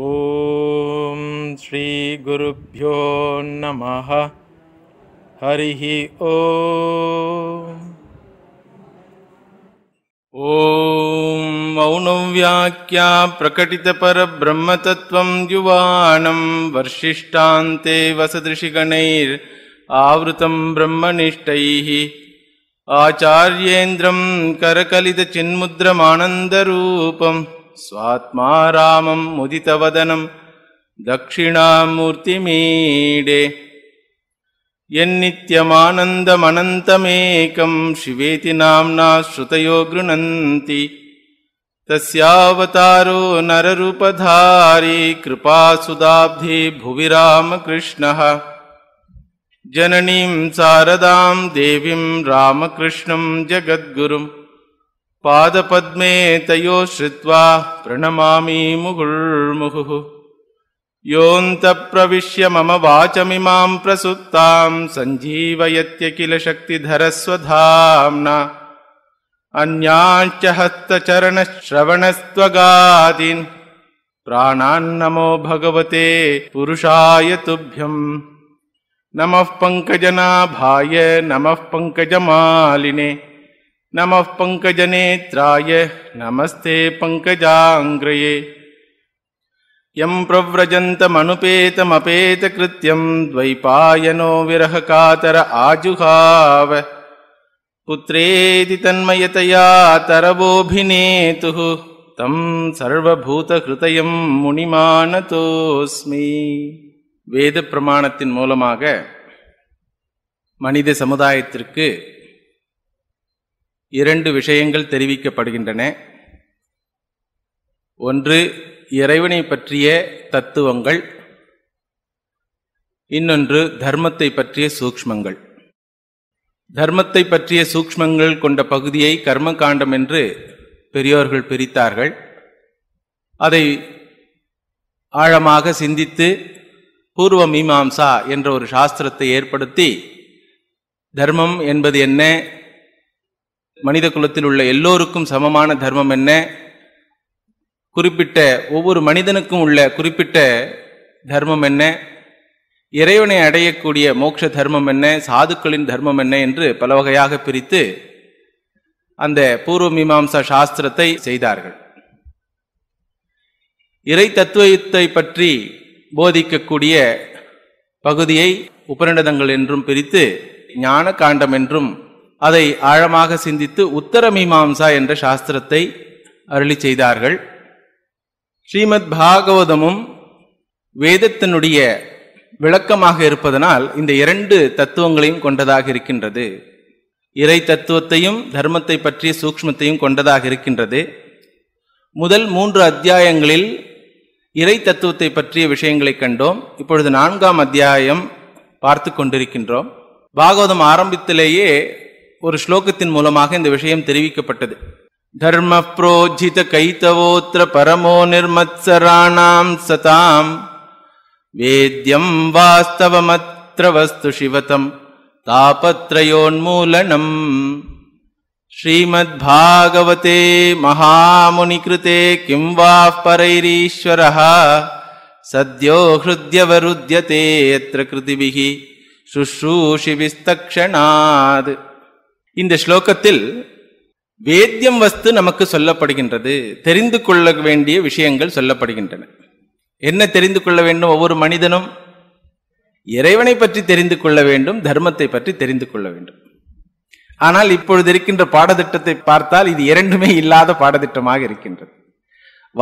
ॐ श्रीगुरुभ्यो नमः हरिः ओं औनव्याख्या प्रकटितपरब्रह्मतत्त्वं युवानं वर्षिष्ठान्ते वसदृशिगणैर् आवृतं ब्रह्मनिष्ठैः आचार्येन्द्रं करकलितचिन्मुद्रमानन्दरूपम् स्वात्मा रामं मुदितवदनं दक्षिणामूर्तिमीडे यन्नित्यमानन्दमनन्तमेकं शिवेति नाम्ना श्रुतयो गृणन्ति तस्यावतारो नररूपधारी कृपासुदाब्धि भुवि रामकृष्णः जननीं शारदां देवीं रामकृष्णं जगद्गुरुम् पादपद्मे तयो श्रुत्वा प्रणमामि मुहुर्मुहुः योऽन्तप्रविश्य मम वाचमिमां प्रसुतां सञ्जीवयत्य किल शक्तिधरस्वधाम्ना अन्यांश्च हस्तचरणश्रवणस्त्वगादिन् प्राणान् भगवते पुरुषाय तुभ्यं नमः पङ्कजनाभाय नमः पङ्कजमालिने नमः पङ्कजनेत्राय नमस्ते पङ्कजाङ्ग्रये यं प्रव्रजन्तमनुपेतमपेतकृत्यं द्वैपायनो विरहकातर आजुहाव पुत्रेति तन्मयतया तरवोऽभिनेतुः तं सर्वभूतहृदयं मुनिमानतोऽस्मि वेदप्रमाणतिन्मूलमाग मणिदसमुदायतृक இரண்டு விஷயங்கள் தெரிவிக்கப்படுகின்றன ஒன்று இறைவனை பற்றிய தத்துவங்கள் இன்னொன்று தர்மத்தை பற்றிய சூக்மங்கள் தர்மத்தை பற்றிய சூக்மங்கள் கொண்ட பகுதியை கர்ம காண்டம் என்று பெரியோர்கள் பிரித்தார்கள் அதை ஆழமாக சிந்தித்து பூர்வ மீமாம்சா என்ற ஒரு சாஸ்திரத்தை ஏற்படுத்தி தர்மம் என்பது என்ன மனித குலத்தில் உள்ள எல்லோருக்கும் சமமான தர்மம் என்ன குறிப்பிட்ட ஒவ்வொரு மனிதனுக்கும் உள்ள குறிப்பிட்ட தர்மம் என்ன இறைவனை அடையக்கூடிய மோட்ச தர்மம் என்ன சாதுக்களின் தர்மம் என்ன என்று பல வகையாக பிரித்து அந்த பூர்வ மீமாம்சா சாஸ்திரத்தை செய்தார்கள் இறை தத்துவத்தை பற்றி போதிக்கக்கூடிய பகுதியை உபநிடதங்கள் என்றும் பிரித்து ஞான காண்டம் என்றும் அதை ஆழமாக சிந்தித்து உத்தர மீமாம்சா என்ற சாஸ்திரத்தை அருளி செய்தார்கள் ஸ்ரீமத் பாகவதமும் வேதத்தினுடைய விளக்கமாக இருப்பதனால் இந்த இரண்டு தத்துவங்களையும் கொண்டதாக இருக்கின்றது இறை தத்துவத்தையும் தர்மத்தை பற்றிய சூக்மத்தையும் கொண்டதாக இருக்கின்றது முதல் மூன்று அத்தியாயங்களில் இறை தத்துவத்தை பற்றிய விஷயங்களை கண்டோம் இப்பொழுது நான்காம் அத்தியாயம் பார்த்து கொண்டிருக்கின்றோம் பாகவதம் ஆரம்பத்திலேயே ஒரு ஸ்லோகத்தின் மூலமாக இந்த விஷயம் தெளிவிக்கப்பட்டது தர்மப்ரோஜిత கைதவோத்ர பரமோ நிர்மत्सராणां ஸதாம் வேத்யம் வாस्तवமமத்ரவஸ்து சிவதம் தாபத்ரயோன் மூலணம் ஸ்ரீமத் பாகவதே மஹா முனி కృதே கிம்வா பரேரீஸ்வரஹ சத்யோ ஹ்ருத்யவருத்யதே எத்ரக்ருதி விஹி சுஷூஷி விஸ்தக்ஷணாத் இந்த ஸ்லோகத்தில் வேத்தியம் வஸ்து நமக்கு சொல்லப்படுகின்றது தெரிந்து கொள்ள வேண்டிய விஷயங்கள் சொல்லப்படுகின்றன என்ன தெரிந்து கொள்ள வேண்டும் ஒவ்வொரு மனிதனும் இறைவனை பற்றி தெரிந்து கொள்ள வேண்டும் தர்மத்தை பற்றி தெரிந்து கொள்ள வேண்டும் ஆனால் இப்பொழுது இருக்கின்ற பாடத்திட்டத்தை பார்த்தால் இது இரண்டுமே இல்லாத பாடத்திட்டமாக இருக்கின்றது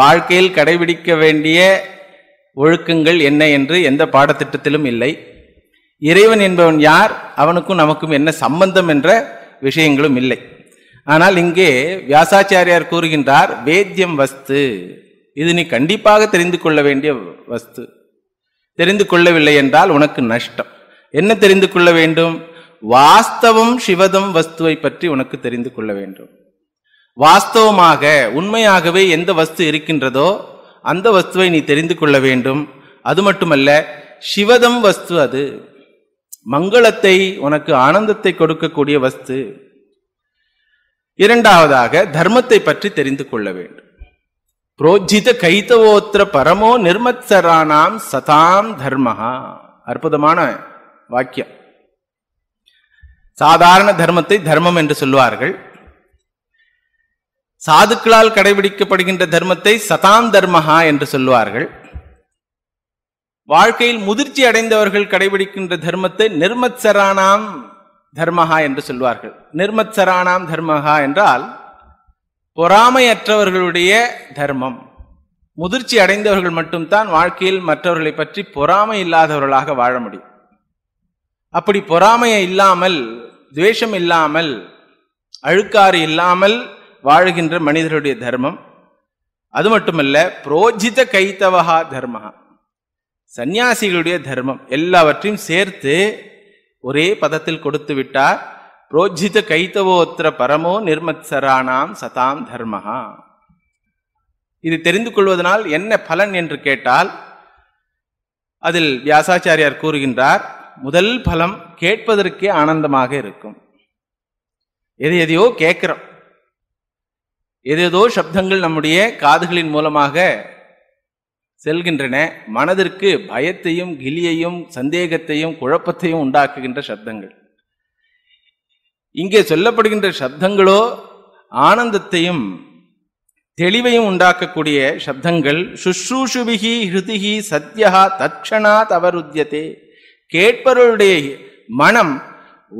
வாழ்க்கையில் கடைபிடிக்க வேண்டிய ஒழுக்கங்கள் என்ன என்று எந்த பாடத்திட்டத்திலும் இல்லை இறைவன் என்பவன் யார் அவனுக்கும் நமக்கும் என்ன சம்பந்தம் என்ற விஷயங்களும் இல்லை ஆனால் இங்கே வியாசாச்சாரியார் கூறுகின்றார் வேத்தியம் வஸ்து இது நீ கண்டிப்பாக தெரிந்து கொள்ள வேண்டிய வஸ்து தெரிந்து கொள்ளவில்லை என்றால் உனக்கு நஷ்டம் என்ன தெரிந்து கொள்ள வேண்டும் வாஸ்தவம் சிவதம் வஸ்துவை பற்றி உனக்கு தெரிந்து கொள்ள வேண்டும் வாஸ்தவமாக உண்மையாகவே எந்த வஸ்து இருக்கின்றதோ அந்த வஸ்துவை நீ தெரிந்து கொள்ள வேண்டும் அது மட்டுமல்ல சிவதம் வஸ்து அது மங்களத்தை உனக்கு ஆனந்தத்தை கொடுக்கக்கூடிய வஸ்து இரண்டாவதாக தர்மத்தை பற்றி தெரிந்து கொள்ள வேண்டும் புரோஜித கைதவோத்திர பரமோ நிர்மத்சரானாம் சதாம் தர்மஹா அற்புதமான வாக்கியம் சாதாரண தர்மத்தை தர்மம் என்று சொல்வார்கள் சாதுக்களால் கடைபிடிக்கப்படுகின்ற தர்மத்தை சதாம் தர்மஹா என்று சொல்வார்கள் வாழ்க்கையில் முதிர்ச்சி அடைந்தவர்கள் கடைபிடிக்கின்ற தர்மத்தை நிர்மத்சரானாம் தர்மஹா என்று சொல்வார்கள் நிர்மத்சரானாம் தர்மஹா என்றால் பொறாமையற்றவர்களுடைய தர்மம் முதிர்ச்சி அடைந்தவர்கள் மட்டும்தான் வாழ்க்கையில் மற்றவர்களை பற்றி பொறாமை இல்லாதவர்களாக வாழ முடியும் அப்படி பொறாமையை இல்லாமல் துவேஷம் இல்லாமல் அழுக்காறு இல்லாமல் வாழ்கின்ற மனிதருடைய தர்மம் அது மட்டுமல்ல புரோஜித கைத்தவகா தர்மஹா சந்நியாசிகளுடைய தர்மம் எல்லாவற்றையும் சேர்த்து ஒரே பதத்தில் கொடுத்து விட்டார் புரோஜித கைத்தவோத்திர பரமோ நிர்மத்சரானாம் சதாம் தர்மஹா இது தெரிந்து கொள்வதனால் என்ன பலன் என்று கேட்டால் அதில் வியாசாச்சாரியார் கூறுகின்றார் முதல் பலம் கேட்பதற்கே ஆனந்தமாக இருக்கும் எது எதையோ கேட்கிறோம் எது சப்தங்கள் நம்முடைய காதுகளின் மூலமாக செல்கின்றன மனதிற்கு பயத்தையும் கிளியையும் சந்தேகத்தையும் குழப்பத்தையும் உண்டாக்குகின்ற சப்தங்கள் இங்கே சொல்லப்படுகின்ற சப்தங்களோ ஆனந்தத்தையும் தெளிவையும் உண்டாக்கக்கூடிய சப்தங்கள் சுஷ்ரூஷுபிகி ஹிருதிகி சத்யகா தட்சணா தவருத்தியதே கேட்பவருடைய மனம்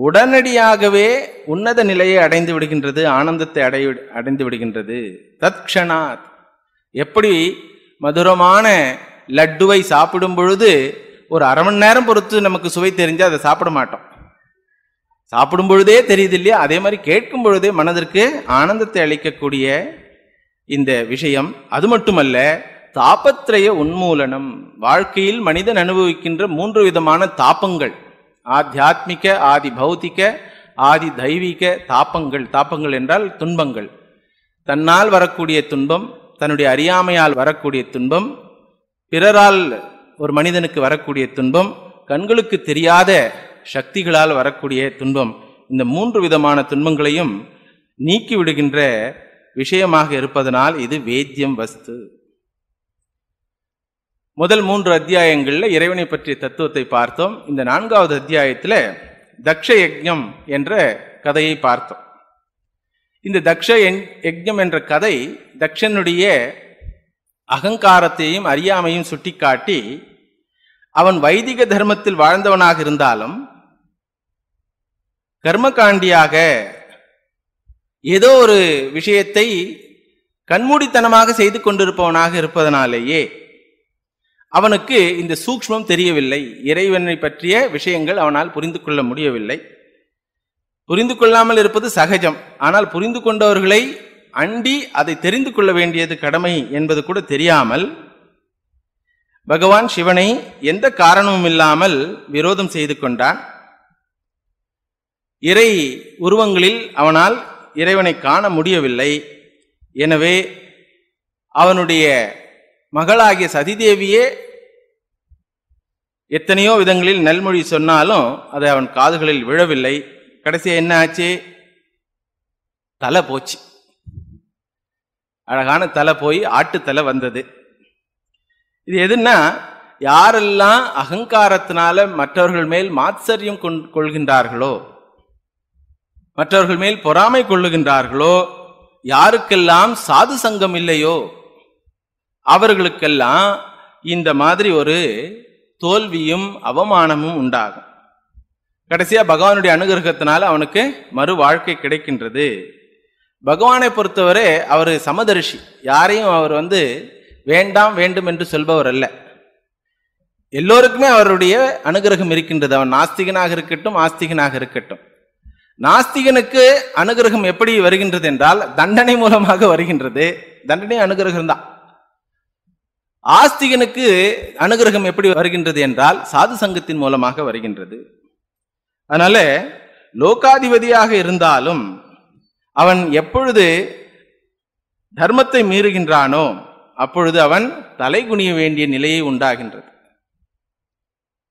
உடனடியாகவே உன்னத நிலையை அடைந்து விடுகின்றது ஆனந்தத்தை அடை அடைந்து விடுகின்றது தத்ஷணாத் எப்படி மதுரமான லட்டுவை சாப்பிடும் பொழுது ஒரு அரை மணி நேரம் பொறுத்து நமக்கு சுவை தெரிஞ்சு அதை சாப்பிட மாட்டோம் சாப்பிடும் பொழுதே தெரியுது இல்லையா அதே மாதிரி கேட்கும் பொழுதே மனதிற்கு ஆனந்தத்தை அளிக்கக்கூடிய இந்த விஷயம் அது மட்டுமல்ல தாபத்திரய உன்மூலனம் வாழ்க்கையில் மனிதன் அனுபவிக்கின்ற மூன்று விதமான தாப்பங்கள் ஆத்தியாத்மிக ஆதி பௌத்திக ஆதி தெய்வீக தாப்பங்கள் தாப்பங்கள் என்றால் துன்பங்கள் தன்னால் வரக்கூடிய துன்பம் தன்னுடைய அறியாமையால் வரக்கூடிய துன்பம் பிறரால் ஒரு மனிதனுக்கு வரக்கூடிய துன்பம் கண்களுக்கு தெரியாத சக்திகளால் வரக்கூடிய துன்பம் இந்த மூன்று விதமான துன்பங்களையும் நீக்கிவிடுகின்ற விஷயமாக இருப்பதனால் இது வேத்தியம் வஸ்து முதல் மூன்று அத்தியாயங்களில் இறைவனை பற்றிய தத்துவத்தை பார்த்தோம் இந்த நான்காவது அத்தியாயத்தில் தக்ஷ என்ற கதையை பார்த்தோம் இந்த தக்ஷ யஜ்யம் என்ற கதை தக்ஷனுடைய அகங்காரத்தையும் அறியாமையும் சுட்டிக்காட்டி அவன் வைதிக தர்மத்தில் வாழ்ந்தவனாக இருந்தாலும் கர்மகாண்டியாக ஏதோ ஒரு விஷயத்தை கண்மூடித்தனமாக செய்து கொண்டிருப்பவனாக இருப்பதனாலேயே அவனுக்கு இந்த சூக்மம் தெரியவில்லை இறைவனை பற்றிய விஷயங்கள் அவனால் புரிந்து கொள்ள முடியவில்லை புரிந்து கொள்ளாமல் இருப்பது சகஜம் ஆனால் புரிந்து கொண்டவர்களை அண்டி அதை தெரிந்து கொள்ள வேண்டியது கடமை என்பது கூட தெரியாமல் பகவான் சிவனை எந்த காரணமும் இல்லாமல் விரோதம் செய்து கொண்டான் இறை உருவங்களில் அவனால் இறைவனை காண முடியவில்லை எனவே அவனுடைய மகளாகிய சதிதேவியே எத்தனையோ விதங்களில் நல்மொழி சொன்னாலும் அதை அவன் காதுகளில் விழவில்லை கடைசியாக என்ன ஆச்சு தலை போச்சு அழகான தலை போய் ஆட்டுத்தலை வந்தது இது எதுன்னா யாரெல்லாம் அகங்காரத்தினால மற்றவர்கள் மேல் மாத்சரியம் கொள்கின்றார்களோ மற்றவர்கள் மேல் பொறாமை கொள்ளுகின்றார்களோ யாருக்கெல்லாம் சாது சங்கம் இல்லையோ அவர்களுக்கெல்லாம் இந்த மாதிரி ஒரு தோல்வியும் அவமானமும் உண்டாகும் கடைசியாக பகவானுடைய அனுகிரகத்தினால அவனுக்கு மறு வாழ்க்கை கிடைக்கின்றது பகவானை பொறுத்தவரை அவர் சமதரிஷி யாரையும் அவர் வந்து வேண்டாம் வேண்டும் என்று சொல்பவர் அல்ல எல்லோருக்குமே அவருடைய அனுகிரகம் இருக்கின்றது அவன் நாஸ்திகனாக இருக்கட்டும் ஆஸ்திகனாக இருக்கட்டும் நாஸ்திகனுக்கு அனுகிரகம் எப்படி வருகின்றது என்றால் தண்டனை மூலமாக வருகின்றது தண்டனை அனுகிரகம் தான் ஆஸ்திகனுக்கு அனுகிரகம் எப்படி வருகின்றது என்றால் சாது சங்கத்தின் மூலமாக வருகின்றது அதனால லோகாதிபதியாக இருந்தாலும் அவன் எப்பொழுது தர்மத்தை மீறுகின்றானோ அப்பொழுது அவன் தலை குனிய வேண்டிய நிலையை உண்டாகின்றது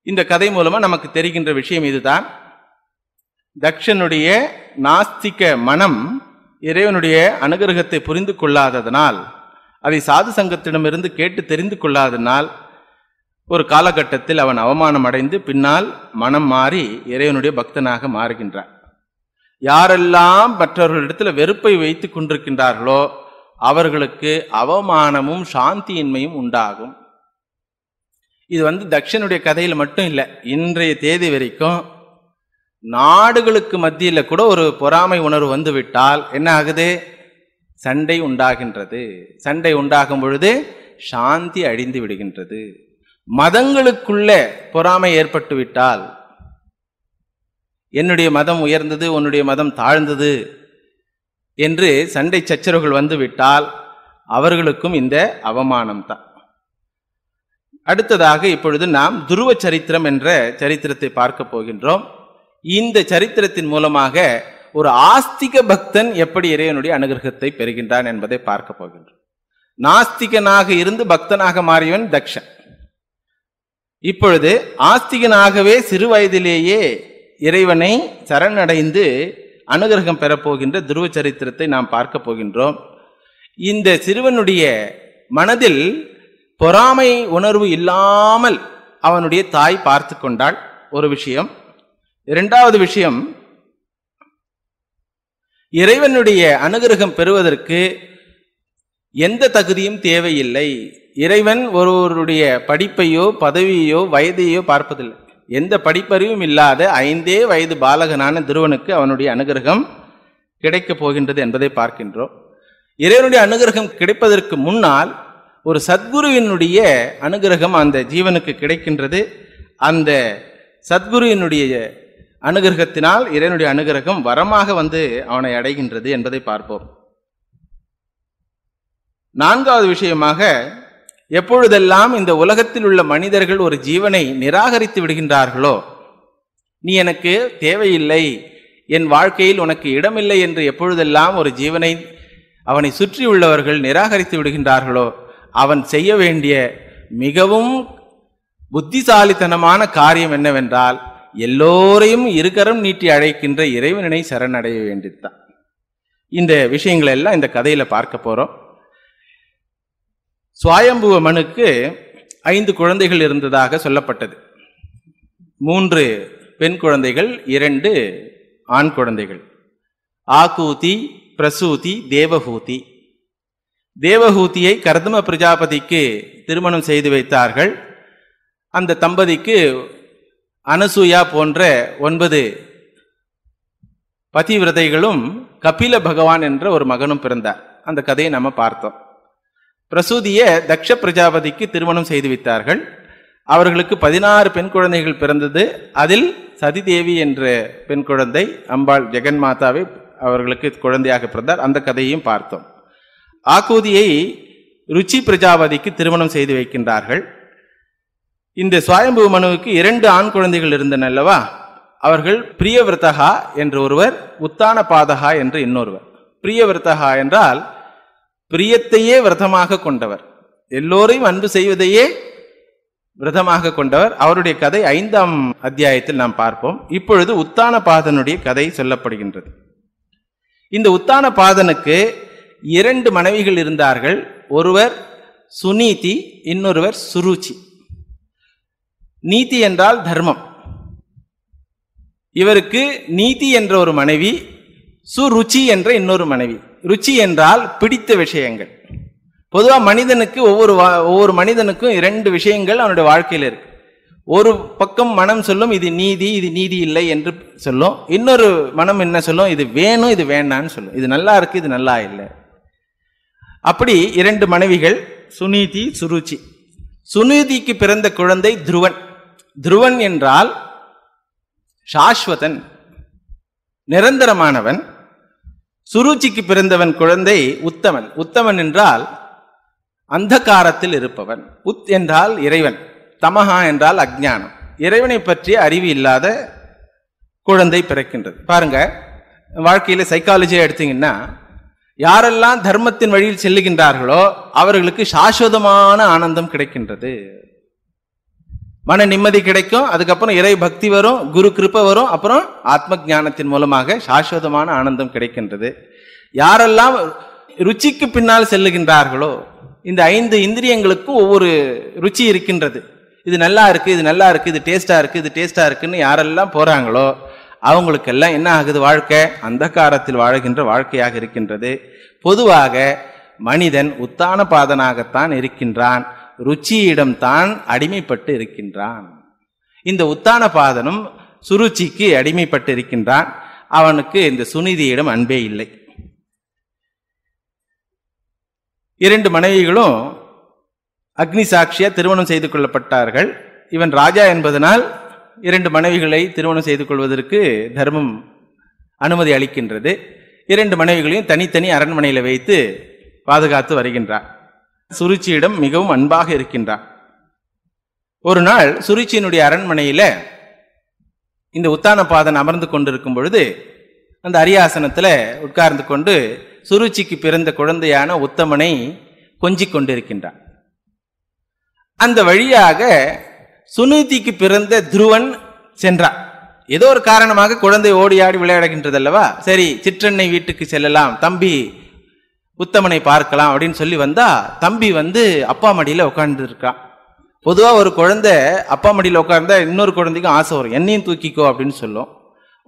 இந்த கதை மூலமா நமக்கு தெரிகின்ற விஷயம் இதுதான் தக்ஷனுடைய நாஸ்திக மனம் இறைவனுடைய அனுகிரகத்தை புரிந்து கொள்ளாததனால் அதை சாது சங்கத்திடமிருந்து கேட்டு தெரிந்து கொள்ளாதனால் ஒரு காலகட்டத்தில் அவன் அவமானம் அடைந்து பின்னால் மனம் மாறி இறைவனுடைய பக்தனாக மாறுகின்றான் யாரெல்லாம் மற்றவர்களிடத்தில் வெறுப்பை வைத்து கொண்டிருக்கின்றார்களோ அவர்களுக்கு அவமானமும் சாந்தியின்மையும் உண்டாகும் இது வந்து தக்ஷனுடைய கதையில் மட்டும் இல்லை இன்றைய தேதி வரைக்கும் நாடுகளுக்கு மத்தியில் கூட ஒரு பொறாமை உணர்வு வந்துவிட்டால் என்ன ஆகுது சண்டை உண்டாகின்றது சண்டை உண்டாகும் பொழுது சாந்தி அழிந்து விடுகின்றது மதங்களுக்குள்ளே பொறாமை ஏற்பட்டு விட்டால் என்னுடைய மதம் உயர்ந்தது உன்னுடைய மதம் தாழ்ந்தது என்று சண்டை சச்சரவுகள் வந்துவிட்டால் அவர்களுக்கும் இந்த அவமானம்தான் அடுத்ததாக இப்பொழுது நாம் துருவ சரித்திரம் என்ற சரித்திரத்தை பார்க்க போகின்றோம் இந்த சரித்திரத்தின் மூலமாக ஒரு ஆஸ்திக பக்தன் எப்படி இறைவனுடைய அனுகிரகத்தை பெறுகின்றான் என்பதை பார்க்க போகின்றோம் நாஸ்திகனாக இருந்து பக்தனாக மாறியவன் தக்ஷன் இப்பொழுது ஆஸ்திகனாகவே சிறு வயதிலேயே இறைவனை சரணடைந்து அனுகிரகம் பெறப்போகின்ற துருவ சரித்திரத்தை நாம் பார்க்க போகின்றோம் இந்த சிறுவனுடைய மனதில் பொறாமை உணர்வு இல்லாமல் அவனுடைய தாய் பார்த்து கொண்டாள் ஒரு விஷயம் இரண்டாவது விஷயம் இறைவனுடைய அனுகிரகம் பெறுவதற்கு எந்த தகுதியும் தேவையில்லை இறைவன் ஒருவருடைய படிப்பையோ பதவியையோ வயதையோ பார்ப்பதில்லை எந்த படிப்பறிவும் இல்லாத ஐந்தே வயது பாலகனான திருவனுக்கு அவனுடைய அனுகிரகம் கிடைக்கப் போகின்றது என்பதை பார்க்கின்றோம் இறைவனுடைய அனுகிரகம் கிடைப்பதற்கு முன்னால் ஒரு சத்குருவினுடைய அனுகிரகம் அந்த ஜீவனுக்கு கிடைக்கின்றது அந்த சத்குருவினுடைய அனுகிரகத்தினால் இறைவனுடைய அனுகிரகம் வரமாக வந்து அவனை அடைகின்றது என்பதை பார்ப்போம் நான்காவது விஷயமாக எப்பொழுதெல்லாம் இந்த உலகத்தில் உள்ள மனிதர்கள் ஒரு ஜீவனை நிராகரித்து விடுகின்றார்களோ நீ எனக்கு தேவையில்லை என் வாழ்க்கையில் உனக்கு இடமில்லை என்று எப்பொழுதெல்லாம் ஒரு ஜீவனை அவனை சுற்றியுள்ளவர்கள் நிராகரித்து விடுகின்றார்களோ அவன் செய்ய வேண்டிய மிகவும் புத்திசாலித்தனமான காரியம் என்னவென்றால் எல்லோரையும் இருக்கரம் நீட்டி அழைக்கின்ற இறைவனை சரணடைய வேண்டியதுதான் இந்த விஷயங்களெல்லாம் இந்த கதையில் பார்க்க போகிறோம் மனுக்கு ஐந்து குழந்தைகள் இருந்ததாக சொல்லப்பட்டது மூன்று பெண் குழந்தைகள் இரண்டு ஆண் குழந்தைகள் ஆகூதி பிரசூதி தேவஹூதி தேவஹூதியை கர்தம பிரஜாபதிக்கு திருமணம் செய்து வைத்தார்கள் அந்த தம்பதிக்கு அனசூயா போன்ற ஒன்பது பதிவிரதைகளும் கபில பகவான் என்ற ஒரு மகனும் பிறந்தார் அந்த கதையை நம்ம பார்த்தோம் பிரசூதிய தக்ஷ பிரஜாபதிக்கு திருமணம் செய்து வைத்தார்கள் அவர்களுக்கு பதினாறு பெண் குழந்தைகள் பிறந்தது அதில் சதிதேவி என்ற பெண் குழந்தை அம்பாள் ஜெகன் மாதாவை அவர்களுக்கு குழந்தையாக பிறந்தார் அந்த கதையையும் பார்த்தோம் ஆக்கூதியை ருச்சி பிரஜாபதிக்கு திருமணம் செய்து வைக்கின்றார்கள் இந்த சுவாயம்பு மனுவுக்கு இரண்டு ஆண் குழந்தைகள் இருந்தன அல்லவா அவர்கள் பிரியவிரதகா என்று ஒருவர் உத்தான பாதகா என்று இன்னொருவர் பிரியவிரதகா என்றால் பிரியத்தையே விரதமாக கொண்டவர் எல்லோரையும் அன்பு செய்வதையே விரதமாக கொண்டவர் அவருடைய கதை ஐந்தாம் அத்தியாயத்தில் நாம் பார்ப்போம் இப்பொழுது உத்தான பாதனுடைய கதை சொல்லப்படுகின்றது இந்த உத்தான பாதனுக்கு இரண்டு மனைவிகள் இருந்தார்கள் ஒருவர் சுநீதி இன்னொருவர் சுருச்சி நீதி என்றால் தர்மம் இவருக்கு நீதி என்ற ஒரு மனைவி சுருச்சி என்ற இன்னொரு மனைவி ருச்சி என்றால் பிடித்த விஷயங்கள் பொதுவாக மனிதனுக்கு ஒவ்வொரு ஒவ்வொரு மனிதனுக்கும் இரண்டு விஷயங்கள் அவனுடைய வாழ்க்கையில் இருக்கு ஒரு பக்கம் மனம் சொல்லும் இது நீதி இது நீதி இல்லை என்று சொல்லும் இன்னொரு மனம் என்ன சொல்லும் இது வேணும் இது வேண்டான்னு சொல்லும் இது நல்லா இருக்கு இது நல்லா இல்லை அப்படி இரண்டு மனைவிகள் சுனீதி சுருச்சி சுனீதிக்கு பிறந்த குழந்தை துருவன் துருவன் என்றால் சாஸ்வதன் நிரந்தரமானவன் சுருச்சிக்கு பிறந்தவன் குழந்தை உத்தமன் உத்தமன் என்றால் அந்த காரத்தில் இருப்பவன் உத் என்றால் இறைவன் தமஹா என்றால் அஜானம் இறைவனை பற்றி அறிவு இல்லாத குழந்தை பிறக்கின்றது பாருங்க வாழ்க்கையில் சைக்காலஜியை எடுத்தீங்கன்னா யாரெல்லாம் தர்மத்தின் வழியில் செல்லுகின்றார்களோ அவர்களுக்கு சாஸ்வதமான ஆனந்தம் கிடைக்கின்றது மன நிம்மதி கிடைக்கும் அதுக்கப்புறம் இறை பக்தி வரும் குரு கிருப்பை வரும் அப்புறம் ஆத்ம ஞானத்தின் மூலமாக சாஸ்வதமான ஆனந்தம் கிடைக்கின்றது யாரெல்லாம் ருச்சிக்கு பின்னால் செல்லுகின்றார்களோ இந்த ஐந்து இந்திரியங்களுக்கும் ஒவ்வொரு ருச்சி இருக்கின்றது இது நல்லா இருக்குது இது நல்லா இருக்குது இது டேஸ்ட்டாக இருக்குது இது டேஸ்ட்டாக இருக்குன்னு யாரெல்லாம் போகிறாங்களோ அவங்களுக்கெல்லாம் என்ன ஆகுது வாழ்க்கை அந்த காலத்தில் வாழ்கின்ற வாழ்க்கையாக இருக்கின்றது பொதுவாக மனிதன் உத்தான பாதனாகத்தான் இருக்கின்றான் ருச்சியிடம்தான் அடிமைப்பட்டு இருக்கின்றான் இந்த உத்தான பாதனும் சுருச்சிக்கு அடிமைப்பட்டு இருக்கின்றான் அவனுக்கு இந்த சுனிதியிடம் அன்பே இல்லை இரண்டு மனைவிகளும் அக்னி சாட்சியா திருமணம் செய்து கொள்ளப்பட்டார்கள் இவன் ராஜா என்பதனால் இரண்டு மனைவிகளை திருமணம் செய்து கொள்வதற்கு தர்மம் அனுமதி அளிக்கின்றது இரண்டு மனைவிகளையும் தனித்தனி அரண்மனையில் வைத்து பாதுகாத்து வருகின்றான் சுருச்சியிடம் மிகவும் அன்பாக இருக்கின்றான் ஒரு நாள் சுருச்சியினுடைய அரண்மனையில இந்த பாதன் அமர்ந்து கொண்டிருக்கும் பொழுது அந்த அரியாசனத்தில் உட்கார்ந்து கொண்டு சுருச்சிக்கு பிறந்த குழந்தையான உத்தமனை கொஞ்சிக் கொண்டிருக்கின்றான் அந்த வழியாக சுனிதிக்கு பிறந்த துருவன் சென்றான் ஏதோ ஒரு காரணமாக குழந்தை ஓடி ஆடி விளையாடுகின்றது அல்லவா சரி சிற்றெண்ணை வீட்டுக்கு செல்லலாம் தம்பி உத்தமனை பார்க்கலாம் அப்படின்னு சொல்லி வந்தா தம்பி வந்து அப்பா மடியில உட்காந்து இருக்கான் பொதுவா ஒரு குழந்தை அப்பா மடியில உட்கார்ந்தா இன்னொரு குழந்தைக்கும் ஆசை வரும் என்னையும் தூக்கிக்கோ அப்படின்னு சொல்லும்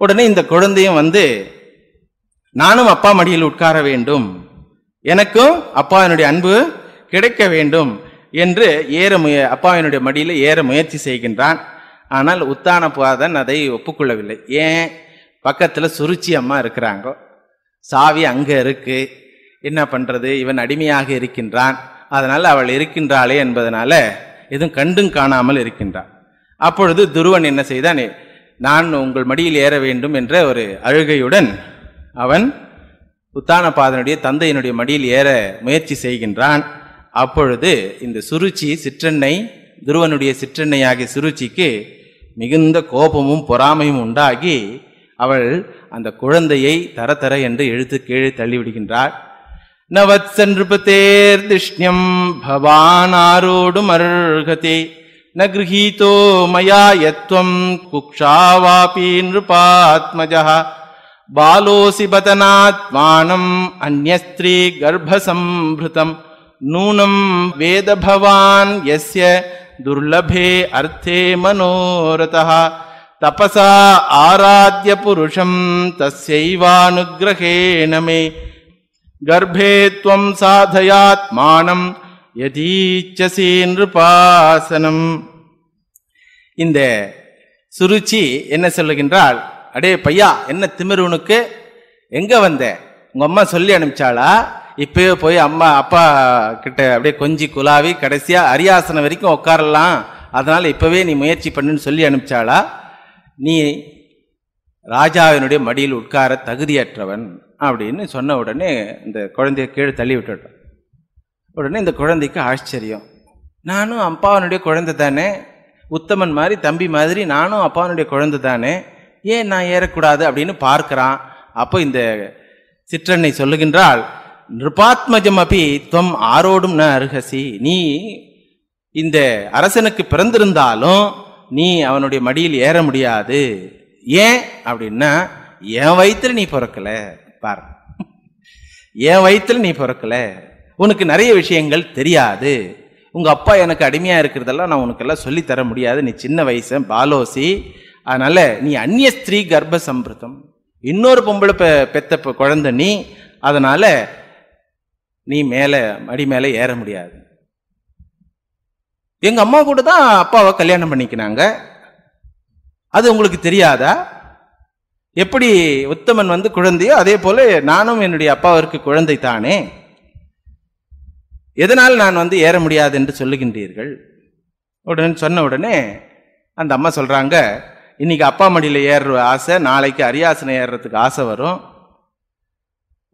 உடனே இந்த குழந்தையும் வந்து நானும் அப்பா மடியில் உட்கார வேண்டும் எனக்கும் அப்பாவினுடைய அன்பு கிடைக்க வேண்டும் என்று ஏற முய அப்பாவினுடைய மடியில் ஏற முயற்சி செய்கின்றான் ஆனால் உத்தான பாதன் அதை ஒப்புக்கொள்ளவில்லை ஏன் பக்கத்தில் சுருச்சி அம்மா இருக்கிறாங்க சாவி அங்கே இருக்குது என்ன பண்ணுறது இவன் அடிமையாக இருக்கின்றான் அதனால் அவள் இருக்கின்றாளே என்பதனால எதுவும் கண்டும் காணாமல் இருக்கின்றான் அப்பொழுது துருவன் என்ன செய்தான் நான் உங்கள் மடியில் ஏற வேண்டும் என்ற ஒரு அழுகையுடன் அவன் பாதனுடைய தந்தையினுடைய மடியில் ஏற முயற்சி செய்கின்றான் அப்பொழுது இந்த சுருச்சி சிற்றெண்ணெய் துருவனுடைய சிற்றெண்ணையாகிய சுருச்சிக்கு மிகுந்த கோபமும் பொறாமையும் உண்டாகி அவள் அந்த குழந்தையை தரத்தர என்று எழுத்து கீழே தள்ளிவிடுகின்றாள் न वत्स नृपतेर्दिष्ण्यम् मयायत्वं न गृहीतो मया यत्त्वम् कुक्षा वापि नृपात्मजः बालोऽसि अन्यस्त्री गर्भसम्भृतम् नूनम् वेदभवान् यस्य दुर्लभे अर्थे मनोरथः तपसा आराध्यपुरुषं तस्यैवानुग्रहेण मे கர்ப்பேத்வம் சாதயாத்மானம் யதீச்சசி நிருபாசனம் இந்த சுருச்சி என்ன சொல்லுகின்றால் அடே பையா என்ன திமிருவனுக்கு எங்கே வந்த உங்கள் அம்மா சொல்லி அனுப்பிச்சாளா இப்பயே போய் அம்மா அப்பா கிட்ட அப்படியே கொஞ்சி குலாவி கடைசியாக அரியாசனம் வரைக்கும் உட்காரலாம் அதனால் இப்போவே நீ முயற்சி பண்ணுன்னு சொல்லி அனுப்பிச்சாளா நீ ராஜாவினுடைய மடியில் உட்கார தகுதியற்றவன் அப்படின்னு சொன்ன உடனே இந்த குழந்தைய கீழே தள்ளி விட்டுட்டோம் உடனே இந்த குழந்தைக்கு ஆச்சரியம் நானும் அப்பாவனுடைய குழந்தை தானே உத்தமன் மாதிரி தம்பி மாதிரி நானும் அப்பாவனுடைய குழந்தை தானே ஏன் நான் ஏறக்கூடாது அப்படின்னு பார்க்குறான் அப்போ இந்த சிற்றன்னை சொல்லுகின்றால் நிருபாத்மஜம் அப்பி துவம் ஆரோடும் நான் அருகசி நீ இந்த அரசனுக்கு பிறந்திருந்தாலும் நீ அவனுடைய மடியில் ஏற முடியாது ஏன் அப்படின்னா என் வயிற்றுல நீ பிறக்கலை பார் என் வயிற்றுல நீ பிறக்கல உனக்கு நிறைய விஷயங்கள் தெரியாது உங்கள் அப்பா எனக்கு அடிமையாக இருக்கிறதெல்லாம் நான் உனக்கெல்லாம் சொல்லித்தர முடியாது நீ சின்ன வயசு பாலோசி அதனால் நீ அந்நிய ஸ்திரீ கர்ப்ப சம்பிரதம் இன்னொரு பொம்பளை பெ பெத்த குழந்த நீ அதனால் நீ மேலே அடி மேலே ஏற முடியாது எங்கள் அம்மா கூட தான் அப்பாவை கல்யாணம் பண்ணிக்கினாங்க அது உங்களுக்கு தெரியாதா எப்படி உத்தமன் வந்து குழந்தையோ அதே போல நானும் என்னுடைய அப்பாவிற்கு குழந்தை தானே எதனால் நான் வந்து ஏற முடியாது என்று சொல்லுகின்றீர்கள் உடனே சொன்ன உடனே அந்த அம்மா சொல்கிறாங்க இன்னைக்கு அப்பா மடியில் ஏறுற ஆசை நாளைக்கு அரியாசனை ஏறுறதுக்கு ஆசை வரும்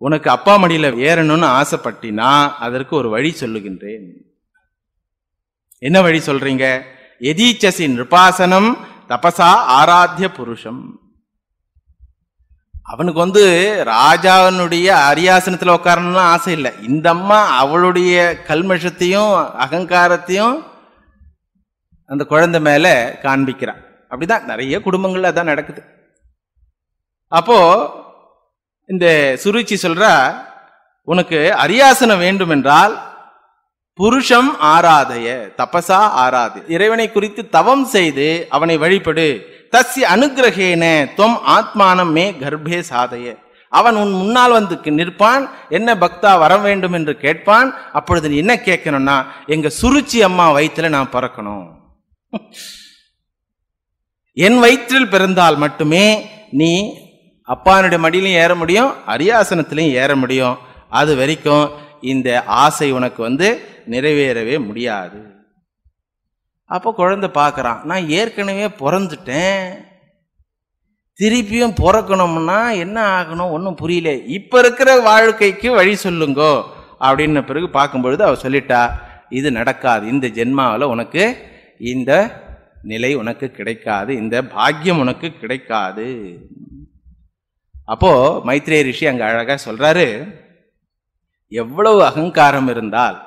உனக்கு அப்பா மடியில் ஏறணும்னு ஆசைப்பட்டினா அதற்கு ஒரு வழி சொல்லுகின்றேன் என்ன வழி சொல்கிறீங்க எதீச்சசி நிருபாசனம் தபசா ஆராத்திய புருஷம் அவனுக்கு வந்து ராஜாவினுடைய அரியாசனத்தில் உட்காரணும்னு ஆசை இல்லை இந்த அம்மா அவளுடைய கல்மஷத்தையும் அகங்காரத்தையும் அந்த குழந்தை மேலே காண்பிக்கிறான் அப்படிதான் நிறைய குடும்பங்கள் அதான் நடக்குது அப்போ இந்த சுருச்சி சொல்கிற உனக்கு அரியாசனம் வேண்டும் என்றால் புருஷம் ஆராதைய தபசா ஆராது இறைவனை குறித்து தவம் செய்து அவனை வழிபடு தஸ்ய அனுகிரகேன தொம் ஆத்மானம் மே கர்ப்பே சாதைய அவன் உன் முன்னால் வந்து நிற்பான் என்ன பக்தா வர வேண்டும் என்று கேட்பான் அப்பொழுது நீ என்ன கேட்கணும்னா எங்க சுருச்சி அம்மா வயிற்றுல நான் பிறக்கணும் என் வயிற்றில் பிறந்தால் மட்டுமே நீ அப்பானுடைய மடியிலையும் ஏற முடியும் அரியாசனத்திலையும் ஏற முடியும் அது வரைக்கும் இந்த ஆசை உனக்கு வந்து நிறைவேறவே முடியாது அப்போ குழந்தை பார்க்குறான் நான் ஏற்கனவே பிறந்துட்டேன் திருப்பியும் பிறக்கணும்னா என்ன ஆகணும் ஒன்றும் புரியல இப்போ இருக்கிற வாழ்க்கைக்கு வழி சொல்லுங்கோ அப்படின்ன பிறகு பார்க்கும்பொழுது அவள் சொல்லிட்டா இது நடக்காது இந்த ஜென்மாவில் உனக்கு இந்த நிலை உனக்கு கிடைக்காது இந்த பாக்கியம் உனக்கு கிடைக்காது அப்போது மைத்ரே ரிஷி அங்கே அழகாக சொல்கிறாரு எவ்வளவு அகங்காரம் இருந்தால்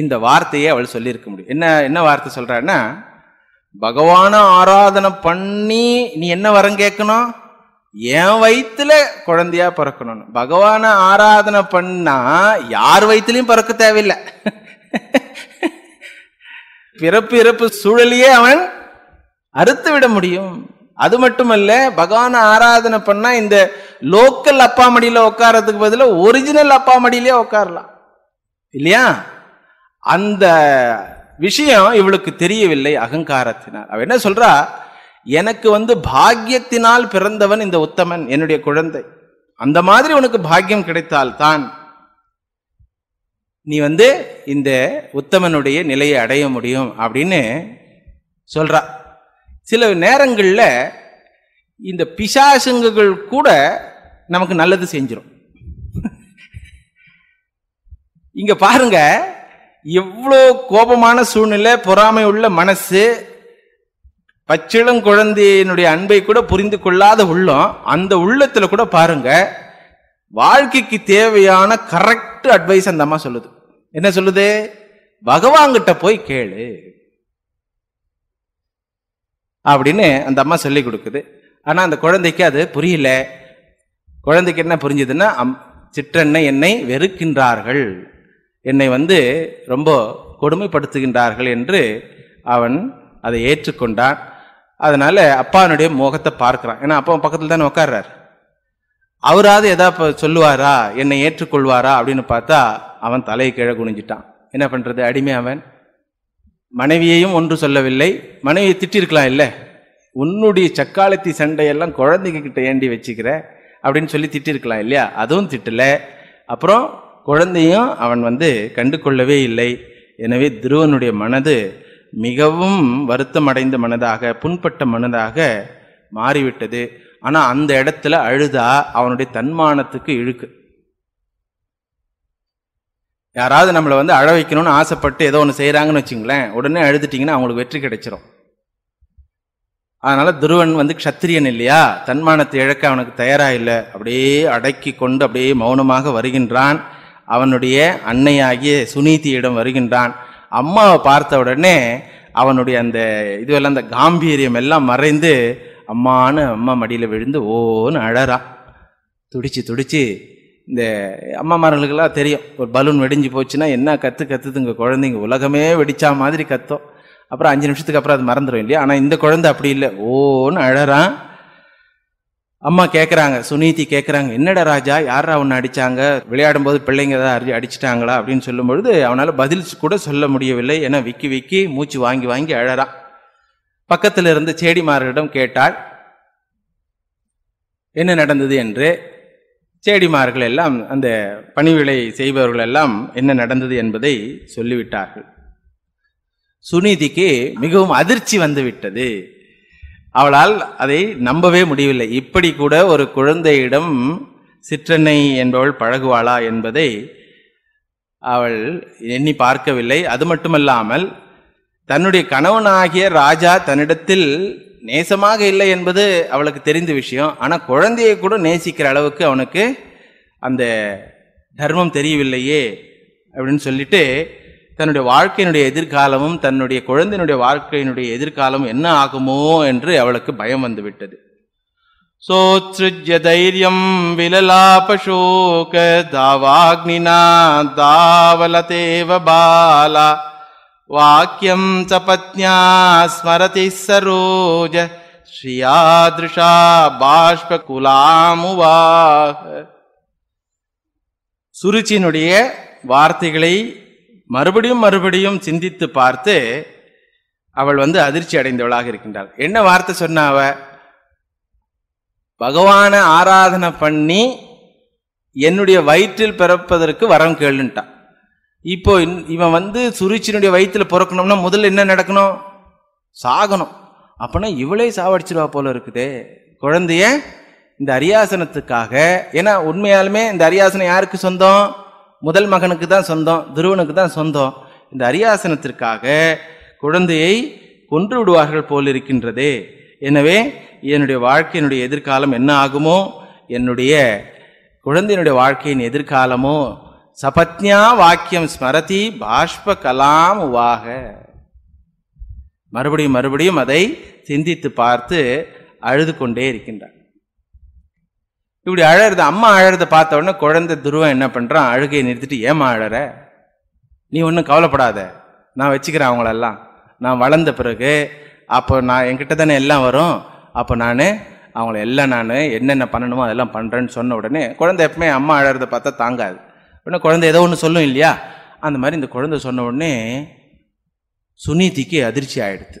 இந்த வார்த்தையை அவள் சொல்லியிருக்க முடியும் என்ன என்ன வார்த்தை சொல்கிறான்னா பகவானை ஆராதனை பண்ணி நீ என்ன வரம் கேட்கணும் என் வயிற்றுல குழந்தையா பிறக்கணும்னு பகவானை ஆராதனை பண்ணா யார் வயிற்றுலையும் பிறக்க தேவையில்லை பிறப்பு இறப்பு சூழலையே அவன் அறுத்து விட முடியும் அது மட்டுமல்ல பகவானை ஆராதனை பண்ணா இந்த லோக்கல் அப்பா மடியில உட்காரத்துக்கு பதிலாக ஒரிஜினல் அப்பா மடியிலேயே உட்காரலாம் இல்லையா அந்த விஷயம் இவளுக்கு தெரியவில்லை அகங்காரத்தினால் அவ என்ன சொல்றா எனக்கு வந்து பாக்கியத்தினால் பிறந்தவன் இந்த உத்தமன் என்னுடைய குழந்தை அந்த மாதிரி உனக்கு பாக்கியம் கிடைத்தால் தான் நீ வந்து இந்த உத்தமனுடைய நிலையை அடைய முடியும் அப்படின்னு சொல்றா சில நேரங்களில் இந்த பிசாசுங்குகள் கூட நமக்கு நல்லது செஞ்சிடும் இங்க பாருங்க எவ்வளோ கோபமான சூழ்நிலை பொறாமை உள்ள மனசு பச்சிளம் குழந்தையினுடைய அன்பை கூட புரிந்து கொள்ளாத உள்ளம் அந்த உள்ளத்துல கூட பாருங்க வாழ்க்கைக்கு தேவையான கரெக்ட் அட்வைஸ் அந்த அம்மா சொல்லுது என்ன சொல்லுது பகவான்கிட்ட போய் கேளு அப்படின்னு அந்த அம்மா சொல்லி கொடுக்குது ஆனால் அந்த குழந்தைக்கு அது புரியல குழந்தைக்கு என்ன புரிஞ்சுதுன்னா சிற்றெண்ணெய் என்னை வெறுக்கின்றார்கள் என்னை வந்து ரொம்ப கொடுமைப்படுத்துகின்றார்கள் என்று அவன் அதை ஏற்றுக்கொண்டான் அதனால அப்பானுடைய முகத்தை பார்க்குறான் ஏன்னா அப்பா பக்கத்தில் தானே உட்கார்றார் அவராவது எதா சொல்லுவாரா என்னை ஏற்றுக்கொள்வாரா அப்படின்னு பார்த்தா அவன் தலையை கீழே குனிஞ்சிட்டான் என்ன பண்ணுறது அடிமை அவன் மனைவியையும் ஒன்று சொல்லவில்லை மனைவியை திட்டிருக்கலாம் இல்லை உன்னுடைய சக்காலத்தி சண்டையெல்லாம் குழந்தைங்க கிட்ட ஏண்டி வச்சுக்கிற அப்படின்னு சொல்லி திட்டிருக்கலாம் இல்லையா அதுவும் திட்டலை அப்புறம் குழந்தையும் அவன் வந்து கண்டு கொள்ளவே இல்லை எனவே துருவனுடைய மனது மிகவும் வருத்தம் அடைந்த மனதாக புண்பட்ட மனதாக மாறிவிட்டது ஆனால் அந்த இடத்துல அழுதா அவனுடைய தன்மானத்துக்கு இழுக்கு யாராவது நம்மளை வந்து அழ வைக்கணும்னு ஆசைப்பட்டு ஏதோ ஒன்று செய்கிறாங்கன்னு வச்சுங்களேன் உடனே அழுதுட்டிங்கன்னா அவங்களுக்கு வெற்றி கிடைச்சிரும் அதனால் துருவன் வந்து க்ஷத்திரியன் இல்லையா தன்மானத்தை இழக்க அவனுக்கு தயாராக இல்லை அப்படியே அடக்கி கொண்டு அப்படியே மௌனமாக வருகின்றான் அவனுடைய அன்னையாகிய சுனீதியிடம் வருகின்றான் அம்மாவை பார்த்த உடனே அவனுடைய அந்த இதுவெல்லாம் அந்த காம்பீரியம் எல்லாம் மறைந்து அம்மானு அம்மா மடியில் விழுந்து ஓன்னு அழறா துடிச்சு துடிச்சு இந்த அம்மா அம்மாமார்களுக்கெல்லாம் தெரியும் ஒரு பலூன் வெடிஞ்சு போச்சுன்னா என்ன கற்று கத்துதுங்க குழந்தைங்க உலகமே வெடிச்சா மாதிரி கத்தோம் அப்புறம் அஞ்சு நிமிஷத்துக்கு அப்புறம் அது மறந்துடும் இல்லையா ஆனால் இந்த குழந்தை அப்படி இல்லை ஓன்னு அழறான் அம்மா கேட்குறாங்க சுனீதி கேட்குறாங்க என்னடா ராஜா யாரா அவனை அடித்தாங்க விளையாடும் போது பிள்ளைங்க ஏதாவது அடி அடிச்சிட்டாங்களா அப்படின்னு சொல்லும்பொழுது அவனால் பதில் கூட சொல்ல முடியவில்லை ஏன்னா விக்கி விக்கி மூச்சு வாங்கி வாங்கி அழறான் பக்கத்தில் இருந்து சேடிமார்களிடம் கேட்டாள் என்ன நடந்தது என்று சேடிமார்கள் எல்லாம் அந்த பணிவிலை செய்பவர்கள் எல்லாம் என்ன நடந்தது என்பதை சொல்லிவிட்டார்கள் சுனீதிக்கு மிகவும் அதிர்ச்சி வந்துவிட்டது அவளால் அதை நம்பவே முடியவில்லை இப்படி கூட ஒரு குழந்தையிடம் சிற்றன்னை என்பவள் பழகுவாளா என்பதை அவள் எண்ணி பார்க்கவில்லை அது மட்டுமல்லாமல் தன்னுடைய கணவனாகிய ராஜா தன்னிடத்தில் நேசமாக இல்லை என்பது அவளுக்கு தெரிந்த விஷயம் ஆனால் குழந்தையை கூட நேசிக்கிற அளவுக்கு அவனுக்கு அந்த தர்மம் தெரியவில்லையே அப்படின்னு சொல்லிட்டு தன்னுடைய வாழ்க்கையினுடைய எதிர்காலமும் தன்னுடைய குழந்தையினுடைய வாழ்க்கையினுடைய எதிர்காலம் என்ன ஆகுமோ என்று அவளுக்கு பயம் வந்துவிட்டது சோத்ருஜ்ய தைரியம் விலலாபசோக தாவாக்னினா தாவலதேவ பாலா வாக்கியம் சபத்யா ஸ்மரதி சரோஜ ஸ்ரீயாதிருஷா பாஷ்ப குலாமுவாக சுருச்சியினுடைய வார்த்தைகளை மறுபடியும் மறுபடியும் சிந்தித்து பார்த்து அவள் வந்து அதிர்ச்சி அடைந்தவளாக இருக்கின்றாள் என்ன வார்த்தை சொன்ன அவ பகவானை ஆராதனை பண்ணி என்னுடைய வயிற்றில் பிறப்பதற்கு வரம் கேளுன்ட்டான் இப்போ இவன் வந்து சுருச்சினுடைய வயிற்றில் பிறக்கணும்னா முதல்ல என்ன நடக்கணும் சாகணும் அப்போனா இவளே சாவடிச்சிருவா போல இருக்குதே குழந்தைய இந்த அரியாசனத்துக்காக ஏன்னா உண்மையாலுமே இந்த அரியாசனம் யாருக்கு சொந்தம் முதல் மகனுக்கு தான் சொந்தம் துருவனுக்கு தான் சொந்தம் இந்த அரியாசனத்திற்காக குழந்தையை கொன்று விடுவார்கள் போல் இருக்கின்றதே எனவே என்னுடைய வாழ்க்கையினுடைய எதிர்காலம் என்ன ஆகுமோ என்னுடைய குழந்தையினுடைய வாழ்க்கையின் எதிர்காலமோ சபத்ஞா வாக்கியம் ஸ்மரதி பாஷ்ப கலாம் உவாக மறுபடியும் மறுபடியும் அதை சிந்தித்து பார்த்து அழுது கொண்டே இருக்கின்றார் இப்படி அழறது அம்மா அழறத பார்த்த உடனே குழந்தை துருவம் என்ன பண்ணுறான் அழுகையை நிறுத்திட்டு ஏமா அழற நீ ஒன்றும் கவலைப்படாத நான் வச்சுக்கிறேன் அவங்களெல்லாம் நான் வளர்ந்த பிறகு அப்போ நான் என்கிட்ட தானே எல்லாம் வரும் அப்போ நான் அவங்கள எல்லாம் நான் என்னென்ன பண்ணணுமோ அதெல்லாம் பண்ணுறேன்னு சொன்ன உடனே குழந்தை எப்பவுமே அம்மா அழகிறத பார்த்தா தாங்காது உடனே குழந்தை ஏதோ ஒன்று சொல்லும் இல்லையா அந்த மாதிரி இந்த குழந்தை சொன்ன உடனே சுனீதிக்கு அதிர்ச்சி ஆயிடுது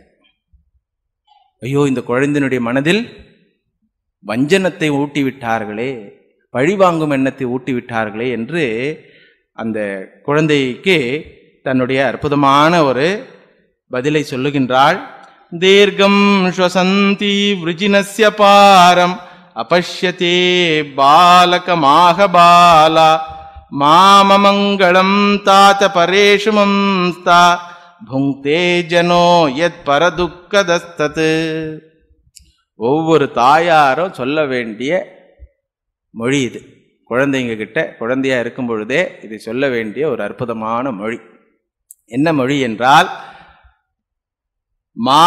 ஐயோ இந்த குழந்தையினுடைய மனதில் வஞ்சனத்தை ஊட்டிவிட்டார்களே பழிவாங்கும் எண்ணத்தை ஊட்டிவிட்டார்களே என்று அந்த குழந்தைக்கு தன்னுடைய அற்புதமான ஒரு பதிலை சொல்லுகின்றாள் தீர்க்கம் ஸ்வசந்தி விருஜினஸ்ய பாரம் அபஷ்யத்தே பாலகமாக பாலா மாமமங்களம் தாத்த பரேஷுமம் தா புங்கே ஜனோ எத் பரதுக்கதஸ்தது ஒவ்வொரு தாயாரும் சொல்ல வேண்டிய மொழி இது குழந்தைங்க கிட்ட குழந்தையா இருக்கும் பொழுதே இதை சொல்ல வேண்டிய ஒரு அற்புதமான மொழி என்ன மொழி என்றால் மா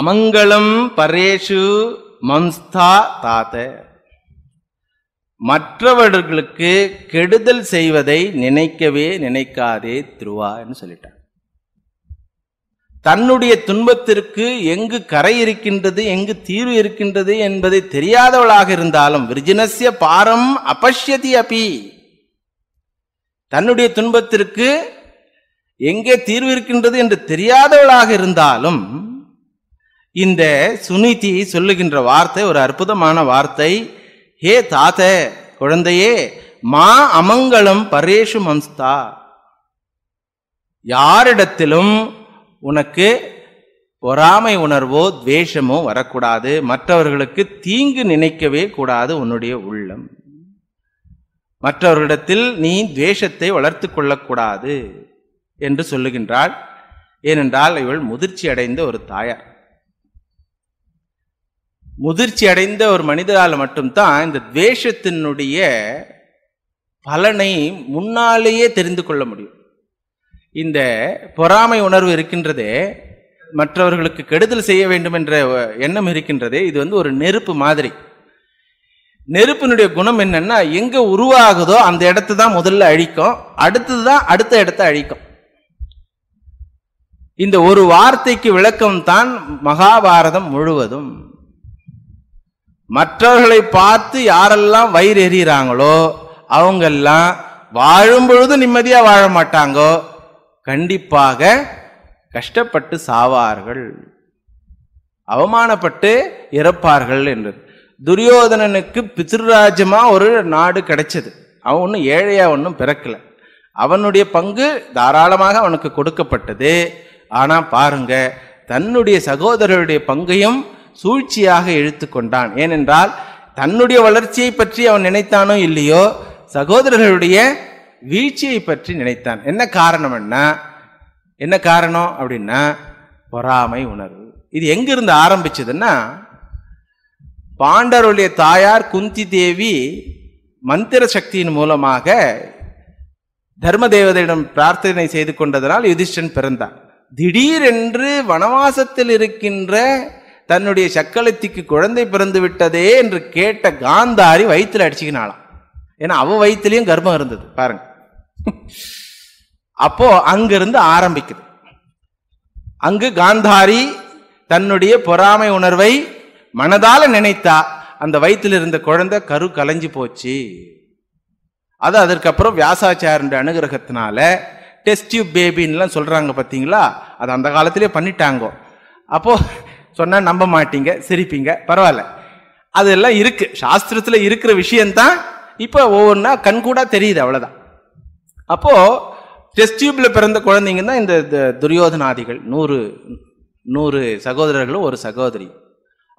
அமங்கலம் பரேஷு மம்ஸ்தா தாத்த மற்றவர்களுக்கு கெடுதல் செய்வதை நினைக்கவே நினைக்காதே திருவா என்று சொல்லிட்டார் தன்னுடைய துன்பத்திற்கு எங்கு கரை இருக்கின்றது எங்கு தீர்வு இருக்கின்றது என்பதை தெரியாதவளாக இருந்தாலும் விரிஜினசிய பாரம் அபஷ்யதி அபி தன்னுடைய துன்பத்திற்கு எங்கே தீர்வு இருக்கின்றது என்று தெரியாதவளாக இருந்தாலும் இந்த சுனிதி சொல்லுகின்ற வார்த்தை ஒரு அற்புதமான வார்த்தை ஹே தாத்த குழந்தையே மா அமங்கலம் பரேஷு மம்ஸ்தா யாரிடத்திலும் உனக்கு பொறாமை உணர்வோ துவேஷமோ வரக்கூடாது மற்றவர்களுக்கு தீங்கு நினைக்கவே கூடாது உன்னுடைய உள்ளம் மற்றவர்களிடத்தில் நீ துவேஷத்தை வளர்த்து கொள்ளக்கூடாது என்று சொல்லுகின்றாள் ஏனென்றால் இவள் முதிர்ச்சி அடைந்த ஒரு தாயார் முதிர்ச்சி அடைந்த ஒரு மனிதரால் மட்டும்தான் இந்த துவேஷத்தினுடைய பலனை முன்னாலேயே தெரிந்து கொள்ள முடியும் இந்த பொறாமை உணர்வு இருக்கின்றதே மற்றவர்களுக்கு கெடுதல் செய்ய வேண்டும் என்ற எண்ணம் இருக்கின்றது இது வந்து ஒரு நெருப்பு மாதிரி நெருப்பினுடைய குணம் என்னன்னா எங்க உருவாகுதோ அந்த இடத்து தான் முதல்ல அழிக்கும் அடுத்தது தான் அடுத்த இடத்த அழிக்கும் இந்த ஒரு வார்த்தைக்கு விளக்கம் தான் மகாபாரதம் முழுவதும் மற்றவர்களை பார்த்து யாரெல்லாம் வயிறு எறிகிறாங்களோ அவங்கெல்லாம் வாழும் பொழுது நிம்மதியாக வாழ மாட்டாங்கோ கண்டிப்பாக கஷ்டப்பட்டு சாவார்கள் அவமானப்பட்டு இறப்பார்கள் என்று துரியோதனனுக்கு பித்ருராஜமா ஒரு நாடு கிடைச்சது அவன் ஒன்றும் ஏழையாக ஒன்றும் பிறக்கலை அவனுடைய பங்கு தாராளமாக அவனுக்கு கொடுக்கப்பட்டது ஆனால் பாருங்க தன்னுடைய சகோதரருடைய பங்கையும் சூழ்ச்சியாக இழுத்து கொண்டான் ஏனென்றால் தன்னுடைய வளர்ச்சியை பற்றி அவன் நினைத்தானோ இல்லையோ சகோதரர்களுடைய வீழ்ச்சியை பற்றி நினைத்தான் என்ன காரணம் என்ன காரணம் அப்படின்னா பொறாமை உணர்வு இது எங்கிருந்து ஆரம்பிச்சதுன்னா பாண்டருடைய தாயார் குந்தி தேவி மந்திர சக்தியின் மூலமாக தர்ம தேவதையிடம் பிரார்த்தனை செய்து கொண்டதனால் யுதிஷ்டன் பிறந்தார் திடீரென்று வனவாசத்தில் இருக்கின்ற தன்னுடைய சக்களத்திக்கு குழந்தை பிறந்து விட்டதே என்று கேட்ட காந்தாரி வயிற்றில் அடிச்சுக்கினாலாம் ஏன்னா அவ வயிற்றுலையும் கர்ப்பம் இருந்தது பாருங்க அப்போ அங்கிருந்து ஆரம்பிக்குது அங்கு காந்தாரி தன்னுடைய பொறாமை உணர்வை மனதால நினைத்தா அந்த வயிற்றில் இருந்த குழந்தை கரு கலைஞ்சி போச்சு அது அதற்கப்புறம் வியாசாச்சாரன்ற அனுகிரகத்தினால டெஸ்ட் டியூப் பேபின்லாம் சொல்கிறாங்க பார்த்தீங்களா அது அந்த காலத்திலே பண்ணிட்டாங்க அப்போது சொன்னால் நம்ப மாட்டீங்க சிரிப்பீங்க பரவாயில்ல அதெல்லாம் இருக்குது சாஸ்திரத்தில் இருக்கிற விஷயந்தான் இப்போ ஒவ்வொன்றா கண்கூடாக தெரியுது அவ்வளோதான் அப்போ டெஸ்ட் டியூப்ல பிறந்த குழந்தைங்க தான் இந்த துரியோதனாதிகள் நூறு நூறு சகோதரர்களும் ஒரு சகோதரி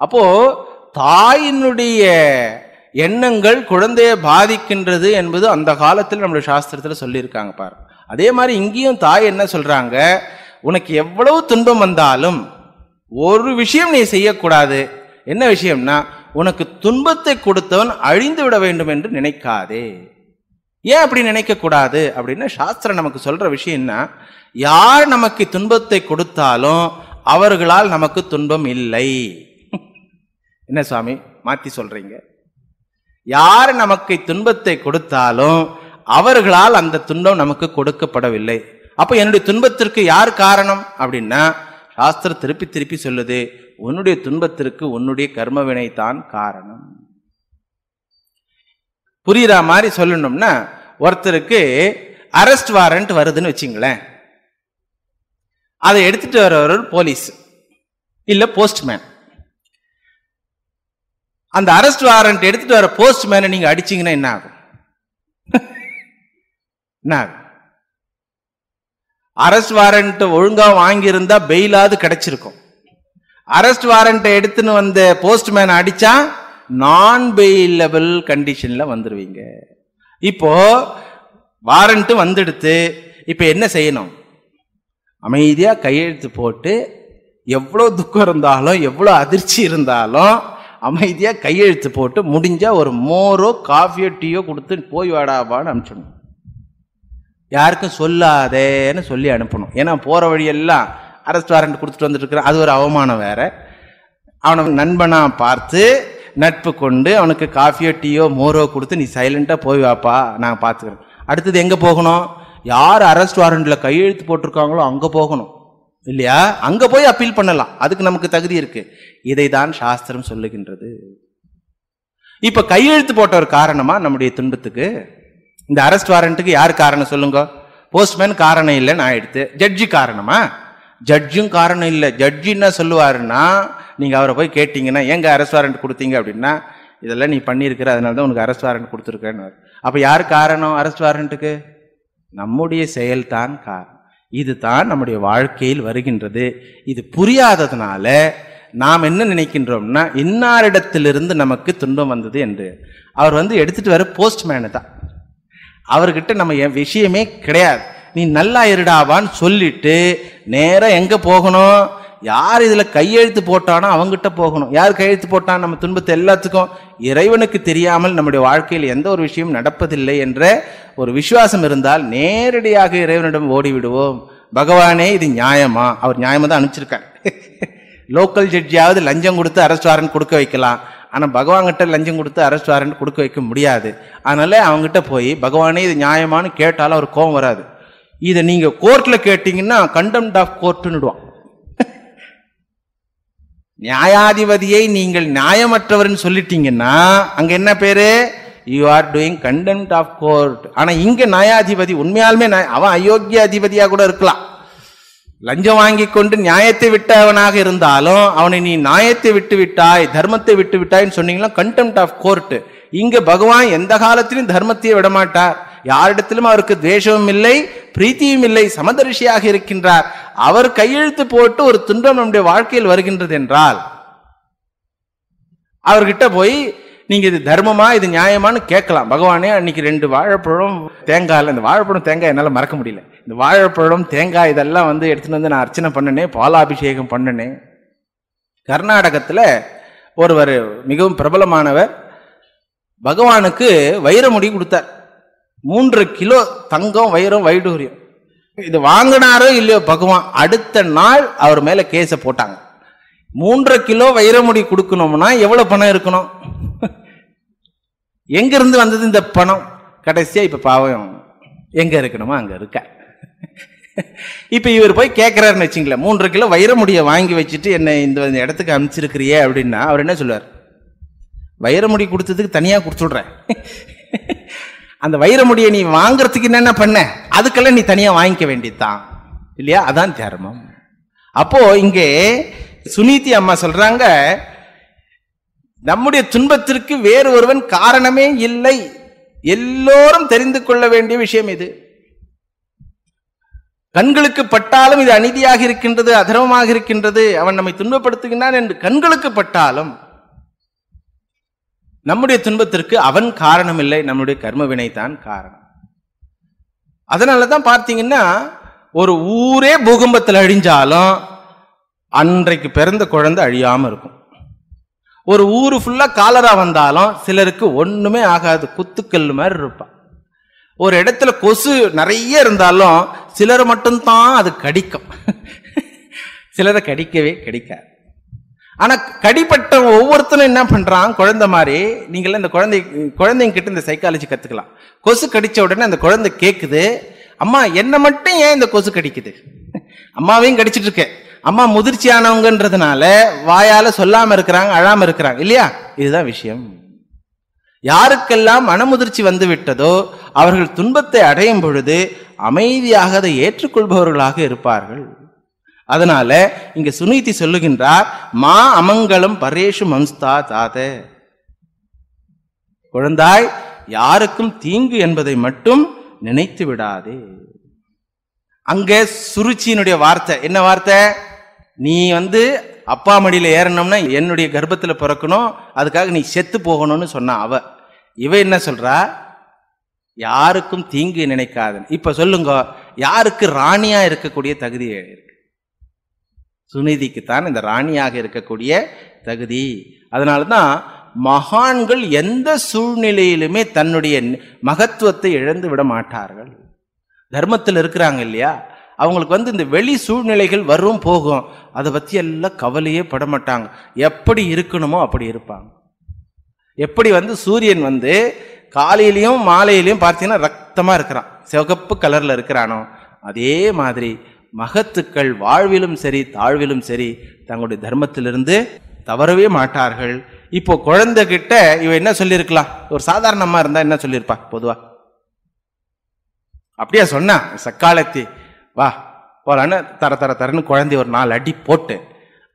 அப்போ தாயினுடைய எண்ணங்கள் குழந்தைய பாதிக்கின்றது என்பது அந்த காலத்தில் நம்மளுடைய சாஸ்திரத்தில் சொல்லியிருக்காங்க பாரு அதே மாதிரி இங்கேயும் தாய் என்ன சொல்றாங்க உனக்கு எவ்வளவு துன்பம் வந்தாலும் ஒரு விஷயம் நீ செய்யக்கூடாது என்ன விஷயம்னா உனக்கு துன்பத்தை கொடுத்தவன் அழிந்து விட வேண்டும் என்று நினைக்காதே ஏன் அப்படி நினைக்கக்கூடாது அப்படின்னு சாஸ்திரம் நமக்கு சொல்கிற விஷயம்னா யார் நமக்கு துன்பத்தை கொடுத்தாலும் அவர்களால் நமக்கு துன்பம் இல்லை என்ன சுவாமி மாற்றி சொல்கிறீங்க யார் நமக்கு துன்பத்தை கொடுத்தாலும் அவர்களால் அந்த துன்பம் நமக்கு கொடுக்கப்படவில்லை அப்போ என்னுடைய துன்பத்திற்கு யார் காரணம் அப்படின்னா சாஸ்திரம் திருப்பி திருப்பி சொல்லுது உன்னுடைய துன்பத்திற்கு உன்னுடைய கர்மவினை தான் காரணம் புரியுற மாதிரி சொல்லணும்னா ஒருத்தருக்கு அரெஸ்ட் வாரண்ட் வருதுன்னு வச்சுங்களேன் அதை எடுத்துட்டு வரவர் போலீஸ் இல்லை போஸ்ட்மேன் அந்த அரெஸ்ட் வாரண்ட் எடுத்துட்டு வர போஸ்ட்மேனை நீங்கள் அடிச்சிங்கன்னா என்ன ஆகும் என்ன ஆகும் அரெஸ்ட் வாரண்ட் ஒழுங்காக வாங்கியிருந்தா பெயிலாவது கிடைச்சிருக்கும் அரெஸ்ட் வாரண்ட்டை எடுத்துன்னு வந்த போஸ்ட்மேனை அடித்தா நான் பெயிலபிள் கண்டிஷனில் வந்துடுவீங்க இப்போது வாரண்ட்டு வந்துடுத்து இப்போ என்ன செய்யணும் அமைதியாக கையெழுத்து போட்டு எவ்வளோ துக்கம் இருந்தாலும் எவ்வளோ அதிர்ச்சி இருந்தாலும் அமைதியாக கையெழுத்து போட்டு முடிஞ்சால் ஒரு மோரோ காஃபியோ டீயோ கொடுத்து போய் வாடாபான்னு அனுப்பிச்சிடணும் யாருக்கும் சொல்லாதேன்னு சொல்லி அனுப்பணும் ஏன்னா போகிற வழியெல்லாம் அரெஸ்ட் வாரண்ட் கொடுத்துட்டு வந்துட்டுருக்குறேன் அது ஒரு அவமானம் வேறு அவனை நண்பனாக பார்த்து நட்பு கொண்டு அவனுக்கு காஃபியோ டீயோ மோரோ கொடுத்து நீ சைலண்ட்டாக போய் வாப்பா நான் பார்த்துக்கிறேன் அடுத்தது எங்கே போகணும் யார் அரெஸ்ட் வாரண்டில் கையெழுத்து போட்டிருக்காங்களோ அங்கே போகணும் இல்லையா அங்கே போய் அப்பீல் பண்ணலாம் அதுக்கு நமக்கு தகுதி இருக்குது இதை தான் சாஸ்திரம் சொல்லுகின்றது இப்போ கையெழுத்து போட்ட ஒரு காரணமாக நம்முடைய துன்பத்துக்கு இந்த அரெஸ்ட் வாரண்ட்டுக்கு யார் காரணம் சொல்லுங்க போஸ்ட்மேன் காரணம் இல்லைன்னு ஆயிடுத்து ஜட்ஜி காரணமா ஜட்ஜும் காரணம் இல்லை ஜட்ஜின்னா சொல்லுவாருன்னா நீங்கள் அவரை போய் கேட்டிங்கன்னா எங்கே அரெஸ்ட் வாரண்ட் கொடுத்தீங்க அப்படின்னா இதெல்லாம் நீ பண்ணியிருக்கிற அதனால தான் உனக்கு அரெஸ்ட் வாரண்ட் கொடுத்துருக்கேன்னு அப்போ யார் காரணம் அரெஸ்ட் வாரண்ட்டுக்கு நம்முடைய செயல்தான் காரணம் தான் நம்முடைய வாழ்க்கையில் வருகின்றது இது புரியாததுனால நாம் என்ன நினைக்கின்றோம்னா இன்னாரிடத்திலிருந்து நமக்கு துன்பம் வந்தது என்று அவர் வந்து எடுத்துகிட்டு வர போஸ்ட்மேனு தான் அவர்கிட்ட நம்ம விஷயமே கிடையாது நீ நல்லா இருடாவான்னு சொல்லிட்டு நேராக எங்கே போகணும் யார் இதில் கையெழுத்து போட்டானோ அவங்ககிட்ட போகணும் யார் கையெழுத்து போட்டான் நம்ம துன்பத்தை எல்லாத்துக்கும் இறைவனுக்கு தெரியாமல் நம்முடைய வாழ்க்கையில் எந்த ஒரு விஷயம் நடப்பதில்லை என்ற ஒரு விசுவாசம் இருந்தால் நேரடியாக இறைவனிடம் ஓடிவிடுவோம் பகவானே இது நியாயமா அவர் நியாயமாக தான் அனுப்பிச்சிருக்காரு லோக்கல் ஜட்ஜியாவது லஞ்சம் கொடுத்து அரெஸ்ட் வாரண்ட் கொடுக்க வைக்கலாம் ஆனால் பகவான்கிட்ட லஞ்சம் கொடுத்து அரெஸ்ட் வாரண்ட் கொடுக்க வைக்க முடியாது அதனால அவங்ககிட்ட போய் பகவானே இது நியாயமானு கேட்டாலும் அவர் கோபம் வராது இதை நீங்கள் கோர்ட்டில் கேட்டிங்கன்னா கண்டம்ட் ஆஃப் கோர்ட்டுன்னுடுவான் நியாயாதிபதியை நீங்கள் நியாயமற்றவர்னு சொல்லிட்டீங்கன்னா அங்கே என்ன பேரு you are doing contempt of court ஆனால் இங்கே நியாயாதிபதி உண்மையாலுமே அவன் அயோக்கிய அதிபதியாக கூட இருக்கலாம் லஞ்சம் வாங்கி கொண்டு நியாயத்தை விட்டவனாக இருந்தாலும் அவனை நீ நியாயத்தை விட்டு விட்டாய் தர்மத்தை விட்டு விட்டாய்ன்னு சொன்னீங்களா கண்டெம்ட் ஆஃப் கோர்ட் இங்கே பகவான் எந்த காலத்திலும் தர்மத்தையே விடமாட்டார் யாரிடத்திலும் அவருக்கு துவேஷமும் இல்லை பிரீத்தியும் இல்லை சமதரிஷியாக இருக்கின்றார் அவர் கையெழுத்து போட்டு ஒரு துன்பம் நம்முடைய வாழ்க்கையில் வருகின்றது என்றால் அவர்கிட்ட போய் நீங்க இது தர்மமா இது நியாயமானு கேட்கலாம் பகவானே அன்னைக்கு ரெண்டு வாழைப்பழம் தேங்காயில் இந்த வாழைப்பழம் தேங்காய் என்னால் மறக்க முடியல இந்த வாழைப்பழம் தேங்காய் இதெல்லாம் வந்து எடுத்துட்டு வந்து நான் அர்ச்சனை பண்ணனே பாலாபிஷேகம் பண்ணனே கர்நாடகத்தில் ஒருவர் மிகவும் பிரபலமானவர் பகவானுக்கு வைரமுடி கொடுத்தார் மூன்று கிலோ தங்கம் வயிறும் வைடூரியம் இது வாங்கினாரோ இல்லையோ பகவான் அடுத்த நாள் அவர் மேலே கேஸை போட்டாங்க மூன்று கிலோ வைரமுடி கொடுக்கணும்னா எவ்வளோ பணம் இருக்கணும் எங்கேருந்து வந்தது இந்த பணம் கடைசியாக இப்போ பாவம் எங்கே இருக்கணுமோ அங்கே இருக்க இப்போ இவர் போய் கேட்குறாருன்னு வச்சுங்களேன் மூன்று கிலோ வைரமுடியை வாங்கி வச்சுட்டு என்னை இந்த இடத்துக்கு அனுப்பிச்சிருக்கிறியே அப்படின்னா அவர் என்ன சொல்லுவார் வைரமுடி கொடுத்ததுக்கு தனியாக கொடுத்துட்றேன் அந்த வைரமுடியை நீ வாங்குறதுக்கு என்னென்ன பண்ண அதுக்கெல்லாம் நீ தனியாக வாங்கிக்க வேண்டியதுதான் இல்லையா அதான் தர்மம் அப்போ இங்கே சுனீதி அம்மா சொல்றாங்க நம்முடைய துன்பத்திற்கு வேறு ஒருவன் காரணமே இல்லை எல்லோரும் தெரிந்து கொள்ள வேண்டிய விஷயம் இது கண்களுக்கு பட்டாலும் இது அநீதியாக இருக்கின்றது அதர்மமாக இருக்கின்றது அவன் நம்மை துன்பப்படுத்துகின்றான் என்று கண்களுக்கு பட்டாலும் நம்முடைய துன்பத்திற்கு அவன் காரணம் இல்லை நம்முடைய கர்மவினை தான் காரணம் அதனால தான் பார்த்தீங்கன்னா ஒரு ஊரே பூகம்பத்தில் அழிஞ்சாலும் அன்றைக்கு பிறந்த குழந்தை அழியாமல் இருக்கும் ஒரு ஊர் ஃபுல்லாக காலரா வந்தாலும் சிலருக்கு ஒன்றுமே ஆகாது குத்துக்கல் மாதிரி இருப்பான் ஒரு இடத்துல கொசு நிறைய இருந்தாலும் சிலர் மட்டும்தான் அது கடிக்கும் சிலரை கடிக்கவே கடிக்காது ஆனா கடிப்பட்ட ஒவ்வொருத்தரும் என்ன பண்றான் குழந்தை மாதிரி நீங்கள இந்த குழந்தை குழந்தைங்க கிட்ட இந்த சைக்காலஜி கத்துக்கலாம் கொசு கடிச்ச உடனே அந்த குழந்தை கேக்குது அம்மா என்ன மட்டும் ஏன் இந்த கொசு கடிக்குது அம்மாவையும் கடிச்சிட்டு இருக்கேன் அம்மா முதிர்ச்சியானவங்கன்றதுனால வாயால சொல்லாம இருக்கிறாங்க அழாம இருக்கிறாங்க இல்லையா இதுதான் விஷயம் யாருக்கெல்லாம் மனமுதிர்ச்சி வந்து விட்டதோ அவர்கள் துன்பத்தை அடையும் பொழுது அமைதியாக அதை ஏற்றுக்கொள்பவர்களாக இருப்பார்கள் அதனால இங்க சுனீதி சொல்லுகின்றார் மா அமங்கலம் பரேஷு மம்ஸ்தா தாத குழந்தாய் யாருக்கும் தீங்கு என்பதை மட்டும் நினைத்து விடாதே அங்க சுருச்சியினுடைய வார்த்தை என்ன வார்த்தை நீ வந்து அப்பா மடியில் ஏறணும்னா என்னுடைய கர்ப்பத்தில் பிறக்கணும் அதுக்காக நீ செத்து போகணும்னு சொன்னா அவ இவ என்ன சொல்றா யாருக்கும் தீங்கு நினைக்காதன் இப்ப சொல்லுங்க யாருக்கு ராணியா இருக்கக்கூடிய தகுதி சுனிதிக்குத்தான் இந்த ராணியாக இருக்கக்கூடிய தகுதி அதனால தான் மகான்கள் எந்த சூழ்நிலையிலுமே தன்னுடைய மகத்துவத்தை இழந்து விட மாட்டார்கள் தர்மத்தில் இருக்கிறாங்க இல்லையா அவங்களுக்கு வந்து இந்த வெளி சூழ்நிலைகள் வரும் போகும் அதை பற்றி எல்லாம் கவலையே படமாட்டாங்க எப்படி இருக்கணுமோ அப்படி இருப்பாங்க எப்படி வந்து சூரியன் வந்து காலையிலையும் மாலையிலையும் பார்த்தீங்கன்னா ரத்தமாக இருக்கிறான் சிவகப்பு கலரில் இருக்கிறானோ அதே மாதிரி மகத்துக்கள் வாழ்விலும் சரி தாழ்விலும் சரி தங்களுடைய தர்மத்திலிருந்து தவறவே மாட்டார்கள் இப்போ குழந்தைகிட்ட இவன் என்ன சொல்லியிருக்கலாம் ஒரு சாதாரணமா இருந்தா என்ன சொல்லியிருப்பா பொதுவா அப்படியா சொன்னா சக்காலத்தி வா போலான்னு தர தர தரன்னு குழந்தை ஒரு நாலு அடி போட்டு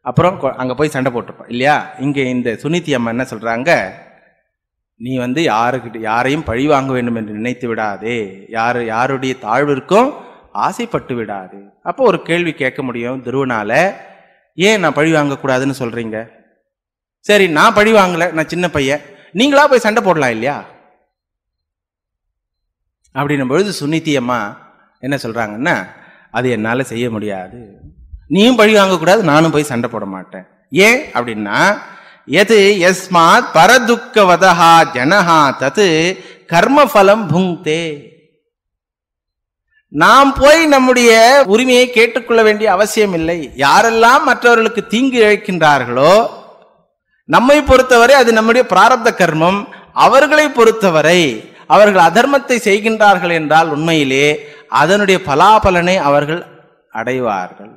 அப்புறம் அங்கே போய் சண்டை போட்டிருப்பான் இல்லையா இங்கே இந்த சுனிதி அம்மா என்ன சொல்கிறாங்க நீ வந்து யாருக்கிட்ட யாரையும் பழி வாங்க வேண்டும் என்று நினைத்து விடாதே யார் யாருடைய தாழ்விற்கும் ஆசைப்பட்டு விடாது அப்போ ஒரு கேள்வி கேட்க முடியும் துருவனால ஏன் நான் பழி வாங்கக்கூடாதுன்னு சொல்றீங்க சரி நான் பழி வாங்கல நான் சின்ன பையன் நீங்களா போய் சண்டை போடலாம் இல்லையா அப்படின்னும் பொழுது சுனித்தியம்மா என்ன சொல்றாங்கன்னா அது என்னால் செய்ய முடியாது நீயும் பழி வாங்கக்கூடாது நானும் போய் சண்டை போட மாட்டேன் ஏன் அப்படின்னா எது எஸ்மாத் பரதுக்கவதா ஜனஹா தத்து கர்மஃபலம் புங்கே நாம் போய் நம்முடைய உரிமையை கேட்டுக்கொள்ள வேண்டிய அவசியம் இல்லை யாரெல்லாம் மற்றவர்களுக்கு தீங்கு இழைக்கின்றார்களோ நம்மை பொறுத்தவரை அது நம்முடைய பிராரப்த கர்மம் அவர்களை பொறுத்தவரை அவர்கள் அதர்மத்தை செய்கின்றார்கள் என்றால் உண்மையிலே அதனுடைய பலாபலனை அவர்கள் அடைவார்கள்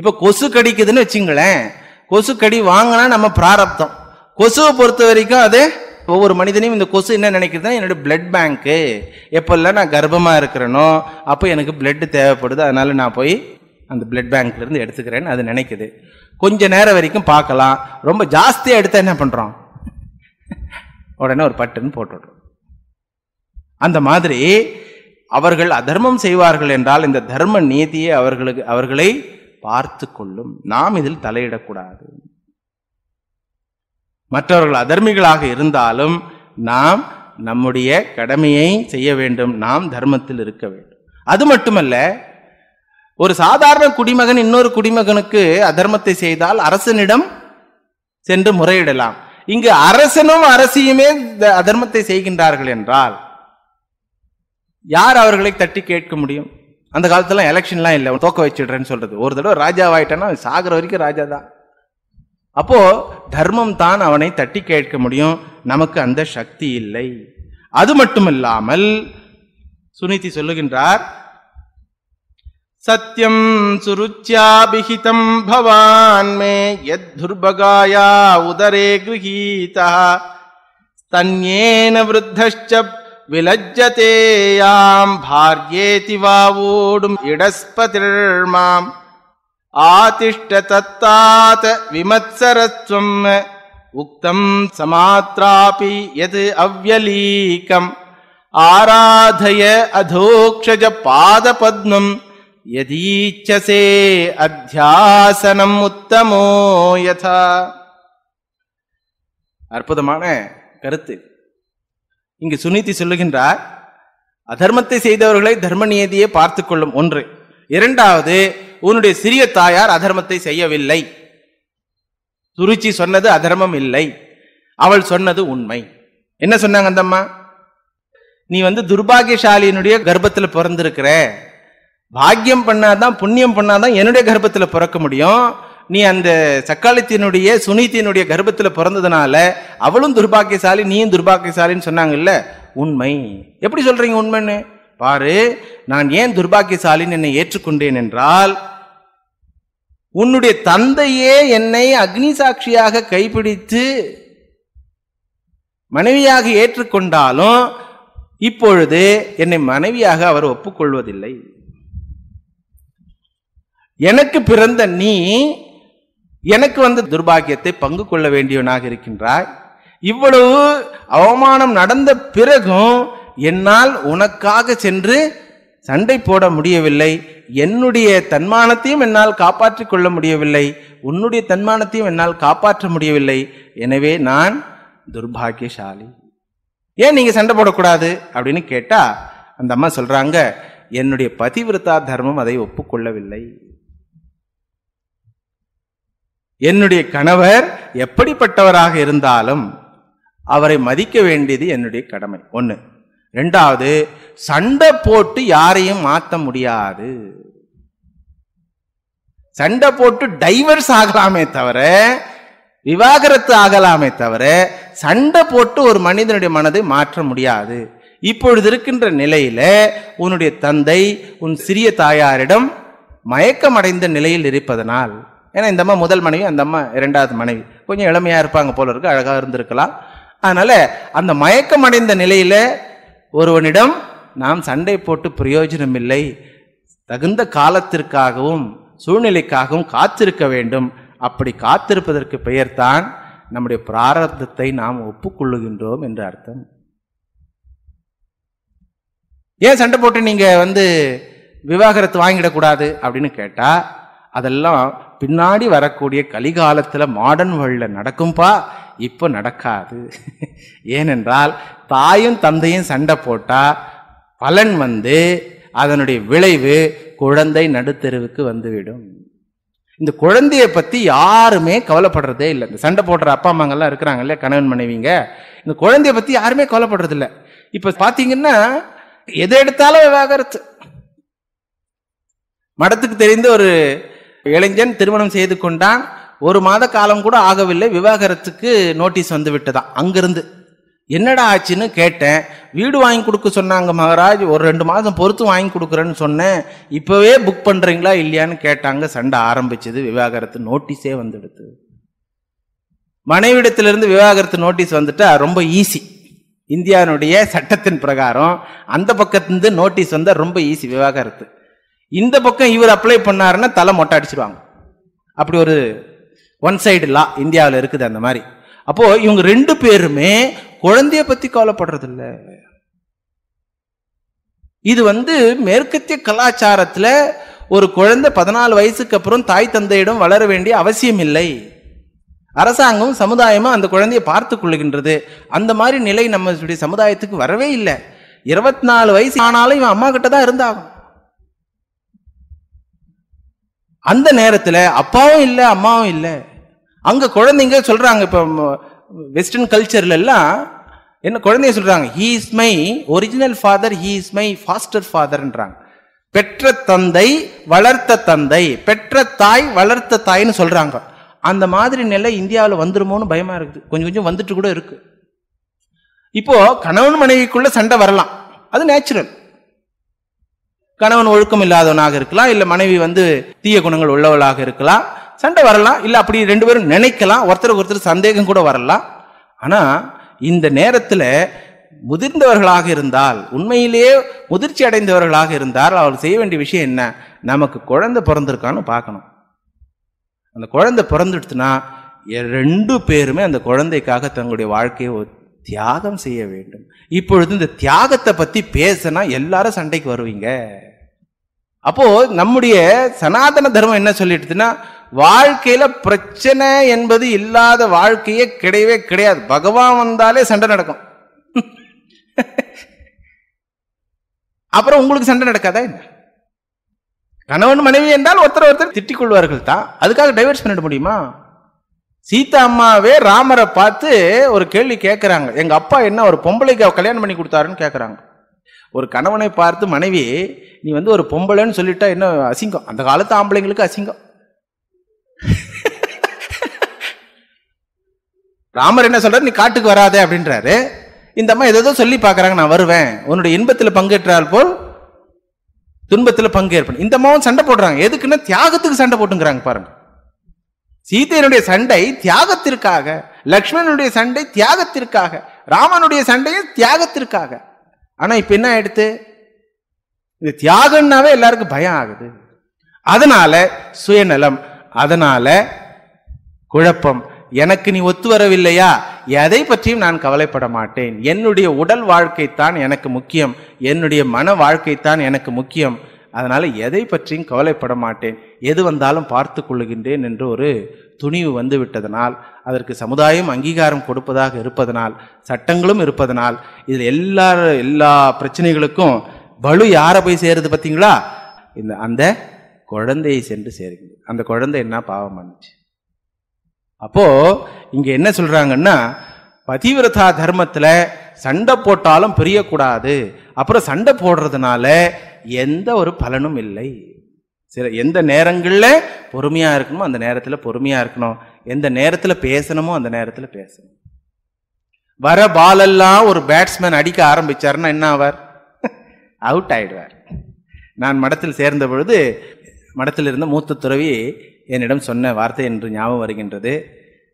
இப்ப கொசு கடிக்குதுன்னு வச்சுங்களேன் கொசு கடி வாங்கினா நம்ம பிராரப்தம் கொசுவை பொறுத்த வரைக்கும் அது ஒவ்வொரு மனிதனையும் இந்த கொசு என்ன நினைக்கிறதுனா என்னோட பிளட் பேங்க்கு எப்போல்லாம் நான் கர்ப்பமாக இருக்கிறேனோ அப்போ எனக்கு பிளட்டு தேவைப்படுது அதனால் நான் போய் அந்த பிளட் பேங்க்லேருந்து எடுத்துக்கிறேன்னு அது நினைக்குது கொஞ்சம் நேரம் வரைக்கும் பார்க்கலாம் ரொம்ப ஜாஸ்தியாக எடுத்தால் என்ன பண்ணுறோம் உடனே ஒரு பட்டுன்னு போட்டுடுறோம் அந்த மாதிரி அவர்கள் அதர்மம் செய்வார்கள் என்றால் இந்த தர்ம நீதியை அவர்களுக்கு அவர்களை பார்த்து கொள்ளும் நாம் இதில் தலையிடக்கூடாது மற்றவர்கள் அதர்மிகளாக இருந்தாலும் நாம் நம்முடைய கடமையை செய்ய வேண்டும் நாம் தர்மத்தில் இருக்க வேண்டும் அது மட்டுமல்ல ஒரு சாதாரண குடிமகன் இன்னொரு குடிமகனுக்கு அதர்மத்தை செய்தால் அரசனிடம் சென்று முறையிடலாம் இங்கு அரசனும் அரசியுமே அதர்மத்தை செய்கின்றார்கள் என்றால் யார் அவர்களை தட்டி கேட்க முடியும் அந்த காலத்துல எலெக்ஷன்லாம் இல்லை தோக்க வச்சுடுறேன்னு சொல்றது ஒரு தடவை ராஜாவாயிட்டனா சாகிற வரைக்கும் ராஜா தான் அப்போ தர்மம் தான் அவனை தட்டி கேட்க முடியும் நமக்கு அந்த சக்தி இல்லை அது மட்டுமில்லாமல் சுனிதி சொல்லுகின்றார் சத்தியம் சுருச்சியாபிஹிதம் பவான் மே எத் துர்பகாயா உதரே கிரகீதா தன்யேன விருத்தஷ்ச விலஜ்ஜதேயாம் பாரியேதி வாவோடும் இடஸ்பதிர்மாம் ஆதிஷ்ட தத்தாத விமத்சரத்வம் உக்தம் சமாத்ராபி எது அவ்வலீகம் ஆராதய அதோக்ஷஜ பாதபத்மம் யதீச்சசே அத்தியாசனம் உத்தமோ யதா அற்புதமான கருத்து இங்கு சுனிதி சொல்லுகின்றார் அதர்மத்தை செய்தவர்களை தர்ம நியதியை பார்த்து கொள்ளும் ஒன்று இரண்டாவது உன்னுடைய சிறிய தாயார் அதர்மத்தை செய்யவில்லை துருச்சி சொன்னது அதர்மம் இல்லை அவள் சொன்னது உண்மை என்ன சொன்னாங்க அந்தம்மா நீ வந்து துர்பாகியசாலியினுடைய கர்ப்பத்தில் பிறந்திருக்கிற பாக்கியம் பண்ணாதான் புண்ணியம் பண்ணாதான் என்னுடைய கர்ப்பத்தில் பிறக்க முடியும் நீ அந்த சக்காலத்தினுடைய சுனீத்தினுடைய கர்ப்பத்தில் பிறந்ததுனால அவளும் துர்பாக்கியசாலி நீயும் துர்பாக்கியசாலின்னு சொன்னாங்கல்ல உண்மை எப்படி சொல்றீங்க உண்மைன்னு பாரு நான் ஏன் துர்பாக்கியசாலின்னு என்னை ஏற்றுக்கொண்டேன் என்றால் உன்னுடைய தந்தையே என்னை அக்னி சாட்சியாக கைப்பிடித்து மனைவியாக ஏற்றுக்கொண்டாலும் இப்பொழுது என்னை மனைவியாக அவர் ஒப்புக்கொள்வதில்லை எனக்கு பிறந்த நீ எனக்கு வந்த துர்பாகியத்தை பங்கு கொள்ள வேண்டியவனாக இருக்கின்றாய் இவ்வளவு அவமானம் நடந்த பிறகும் என்னால் உனக்காக சென்று சண்டை போட முடியவில்லை என்னுடைய தன்மானத்தையும் என்னால் காப்பாற்றி கொள்ள முடியவில்லை உன்னுடைய தன்மானத்தையும் என்னால் காப்பாற்ற முடியவில்லை எனவே நான் துர்பாகியசாலி ஏன் நீங்கள் சண்டை போடக்கூடாது அப்படின்னு கேட்டால் அந்த அம்மா சொல்கிறாங்க என்னுடைய பதிவிரதா தர்மம் அதை ஒப்புக்கொள்ளவில்லை என்னுடைய கணவர் எப்படிப்பட்டவராக இருந்தாலும் அவரை மதிக்க வேண்டியது என்னுடைய கடமை ஒன்று ரெண்டாவது சண்டை போட்டு யாரையும் மாற்ற முடியாது சண்டை போட்டு டைவர்ஸ் ஆகலாமே தவிர விவாகரத்து ஆகலாமே தவிர சண்டை போட்டு ஒரு மனிதனுடைய மனதை மாற்ற முடியாது இப்பொழுது இருக்கின்ற நிலையில உன்னுடைய தந்தை உன் சிறிய தாயாரிடம் மயக்கமடைந்த நிலையில் இருப்பதனால் ஏன்னா இந்த அம்மா முதல் மனைவி அந்த அம்மா இரண்டாவது மனைவி கொஞ்சம் இளமையா இருப்பாங்க போல இருக்கு அழகாக இருந்திருக்கலாம் அதனால அந்த மயக்கமடைந்த நிலையில ஒருவனிடம் நாம் சண்டை போட்டு பிரயோஜனம் இல்லை தகுந்த காலத்திற்காகவும் சூழ்நிலைக்காகவும் காத்திருக்க வேண்டும் அப்படி காத்திருப்பதற்கு பெயர்தான் நம்முடைய பிராரத்தத்தை நாம் ஒப்புக்கொள்ளுகின்றோம் என்று அர்த்தம் ஏன் சண்டை போட்டு நீங்கள் வந்து விவாகரத்து வாங்கிடக்கூடாது அப்படின்னு கேட்டால் அதெல்லாம் பின்னாடி வரக்கூடிய கலிகாலத்தில் மாடர்ன் வேர்ல்டில் நடக்கும்பா இப்போ நடக்காது ஏனென்றால் தாயும் தந்தையும் சண்டை போட்டால் பலன் வந்து அதனுடைய விளைவு குழந்தை நடுத்தெருவுக்கு வந்துவிடும் இந்த குழந்தையை பற்றி யாருமே கவலைப்படுறதே இல்லை இந்த சண்டை போடுற அப்பா அம்மாங்கெல்லாம் இருக்கிறாங்க இல்லையா கணவன் மனைவிங்க இந்த குழந்தைய பற்றி யாருமே கவலைப்படுறது இல்லை இப்போ பார்த்தீங்கன்னா எதை எடுத்தாலும் விவாகரத்து மடத்துக்கு தெரிந்த ஒரு இளைஞன் திருமணம் செய்து கொண்டான் ஒரு மாத காலம் கூட ஆகவில்லை விவாகரத்துக்கு நோட்டீஸ் வந்து விட்டதான் அங்கிருந்து என்னடா ஆச்சுன்னு கேட்டேன் வீடு வாங்கி கொடுக்க சொன்னாங்க மகாராஜ் ஒரு ரெண்டு மாதம் பொறுத்து வாங்கி கொடுக்குறேன்னு சொன்னேன் இப்போவே புக் பண்ணுறீங்களா இல்லையான்னு கேட்டாங்க சண்டை ஆரம்பிச்சது விவாகரத்து நோட்டீஸே வந்துடுது மனைவிடத்திலிருந்து விவாகரத்து நோட்டீஸ் வந்துட்டு ரொம்ப ஈஸி இந்தியாவினுடைய சட்டத்தின் பிரகாரம் அந்த பக்கத்துலேருந்து நோட்டீஸ் வந்தால் ரொம்ப ஈஸி விவாகரத்து இந்த பக்கம் இவர் அப்ளை பண்ணாருன்னா தலை மொட்டை அடிச்சிருவாங்க அப்படி ஒரு ஒன் சைடு லா இந்தியாவில் இருக்குது அந்த மாதிரி அப்போது இவங்க ரெண்டு பேருமே குழந்தைய பற்றி இல்லை இது வந்து மேற்கத்திய கலாச்சாரத்தில் ஒரு குழந்தை பதினாலு வயசுக்கு அப்புறம் தாய் தந்தையிடம் வளர வேண்டிய அவசியம் இல்லை அரசாங்கம் சமுதாயமும் அந்த குழந்தையை பார்த்து கொள்ளுகின்றது அந்த மாதிரி நிலை நம்ம சமுதாயத்துக்கு வரவே இல்லை இருபத்தி நாலு வயசு ஆனாலும் இவன் அம்மா கிட்ட தான் இருந்தாகும் அந்த நேரத்தில் அப்பாவும் இல்லை அம்மாவும் இல்லை அங்கே குழந்தைங்க சொல்கிறாங்க இப்போ வெஸ்டர்ன் எல்லாம் என்ன குழந்தைய சொல்கிறாங்க he is my original father he is my foster ஃபாதர்ன்றாங்க பெற்ற தந்தை வளர்த்த தந்தை பெற்ற தாய் வளர்த்த தாய்ன்னு சொல்கிறாங்க அந்த மாதிரி நிலை இந்தியாவில் வந்துருமோன்னு பயமாக இருக்குது கொஞ்சம் கொஞ்சம் வந்துட்டு கூட இருக்குது இப்போது கணவன் மனைவிக்குள்ளே சண்டை வரலாம் அது நேச்சுரல் கணவன் ஒழுக்கம் இல்லாதவனாக இருக்கலாம் இல்லை மனைவி வந்து தீய குணங்கள் உள்ளவளாக இருக்கலாம் சண்டை வரலாம் இல்லை அப்படி ரெண்டு பேரும் நினைக்கலாம் ஒருத்தருக்கு ஒருத்தர் சந்தேகம் கூட வரலாம் ஆனால் இந்த நேரத்தில் முதிர்ந்தவர்களாக இருந்தால் உண்மையிலேயே முதிர்ச்சி அடைந்தவர்களாக இருந்தால் அவர் செய்ய வேண்டிய விஷயம் என்ன நமக்கு குழந்தை பிறந்திருக்கான்னு பார்க்கணும் அந்த குழந்தை பிறந்துடுச்சுன்னா ரெண்டு பேருமே அந்த குழந்தைக்காக தங்களுடைய வாழ்க்கையை தியாகம் செய்ய வேண்டும் இப்பொழுது இந்த தியாகத்தை பற்றி பேசினா எல்லாரும் சண்டைக்கு வருவீங்க அப்போது நம்முடைய சனாதன தர்மம் என்ன சொல்லிட்டுதுன்னா வாழ்க்கையில பிரச்சனை என்பது இல்லாத வாழ்க்கையே கிடையவே கிடையாது பகவான் வந்தாலே சண்டை நடக்கும் அப்புறம் உங்களுக்கு சண்டை நடக்காதா என்ன கணவன் மனைவி என்றால் ஒருத்தர் ஒருத்தர் திட்டிக் கொள்வார்கள் தான் அதுக்காக டைவர்ஸ் பண்ணிட முடியுமா சீதா அம்மாவே ராமரை பார்த்து ஒரு கேள்வி கேட்குறாங்க எங்கள் அப்பா என்ன ஒரு பொம்பளைக்கு கல்யாணம் பண்ணி கொடுத்தாருன்னு கேட்குறாங்க ஒரு கணவனை பார்த்து மனைவி நீ வந்து ஒரு பொம்பளைன்னு சொல்லிட்டா என்ன அசிங்கம் அந்த காலத்து ஆம்பளைங்களுக்கு அசிங்கம் ராமர் என்ன சொல்றாரு நீ காட்டுக்கு வராதே அப்படின்றாரு இந்த அம்மா ஏதோ சொல்லி பார்க்குறாங்க நான் வருவேன் உன்னுடைய இன்பத்தில் பங்கேற்றால் போல் துன்பத்தில் பங்கேற்பேன் இந்த அம்மாவும் சண்டை போடுறாங்க எதுக்குன்னா தியாகத்துக்கு சண்டை போட்டுங்கிறாங்க பாருங்க சீதையனுடைய சண்டை தியாகத்திற்காக லக்ஷ்மணனுடைய சண்டை தியாகத்திற்காக ராமனுடைய சண்டையும் தியாகத்திற்காக ஆனா இப்ப என்ன ஆயிடுத்து இது தியாகம்னாவே எல்லாருக்கும் பயம் ஆகுது அதனால சுயநலம் அதனால குழப்பம் எனக்கு நீ ஒத்து வரவில்லையா எதை பற்றியும் நான் கவலைப்பட மாட்டேன் என்னுடைய உடல் வாழ்க்கை தான் எனக்கு முக்கியம் என்னுடைய மன வாழ்க்கை தான் எனக்கு முக்கியம் அதனால் எதை பற்றியும் கவலைப்பட மாட்டேன் எது வந்தாலும் பார்த்து கொள்ளுகின்றேன் என்று ஒரு துணிவு வந்து விட்டதனால் அதற்கு சமுதாயம் அங்கீகாரம் கொடுப்பதாக இருப்பதனால் சட்டங்களும் இருப்பதனால் இதில் எல்லா எல்லா பிரச்சனைகளுக்கும் வலு யாரை போய் சேருது பார்த்தீங்களா இந்த அந்த குழந்தையை சென்று சேர்க்குது அந்த குழந்தை என்ன பாவம் பண்ணுச்சு அப்போது இங்கே என்ன சொல்கிறாங்கன்னா பதிவிரதா தர்மத்தில் சண்டை போட்டாலும் பிரியக்கூடாது அப்புறம் சண்டை போடுறதுனால எந்த ஒரு பலனும் இல்லை சில எந்த நேரங்களில் பொறுமையாக இருக்கணுமோ அந்த நேரத்தில் பொறுமையாக இருக்கணும் எந்த நேரத்தில் பேசணுமோ அந்த நேரத்தில் பேசணும் வர பாலெல்லாம் ஒரு பேட்ஸ்மேன் அடிக்க ஆரம்பித்தார்னா என்ன ஆவார் அவுட் ஆகிடுவார் நான் மடத்தில் சேர்ந்த பொழுது மடத்திலிருந்து மூத்த துறவி என்னிடம் சொன்ன வார்த்தை என்று ஞாபகம் வருகின்றது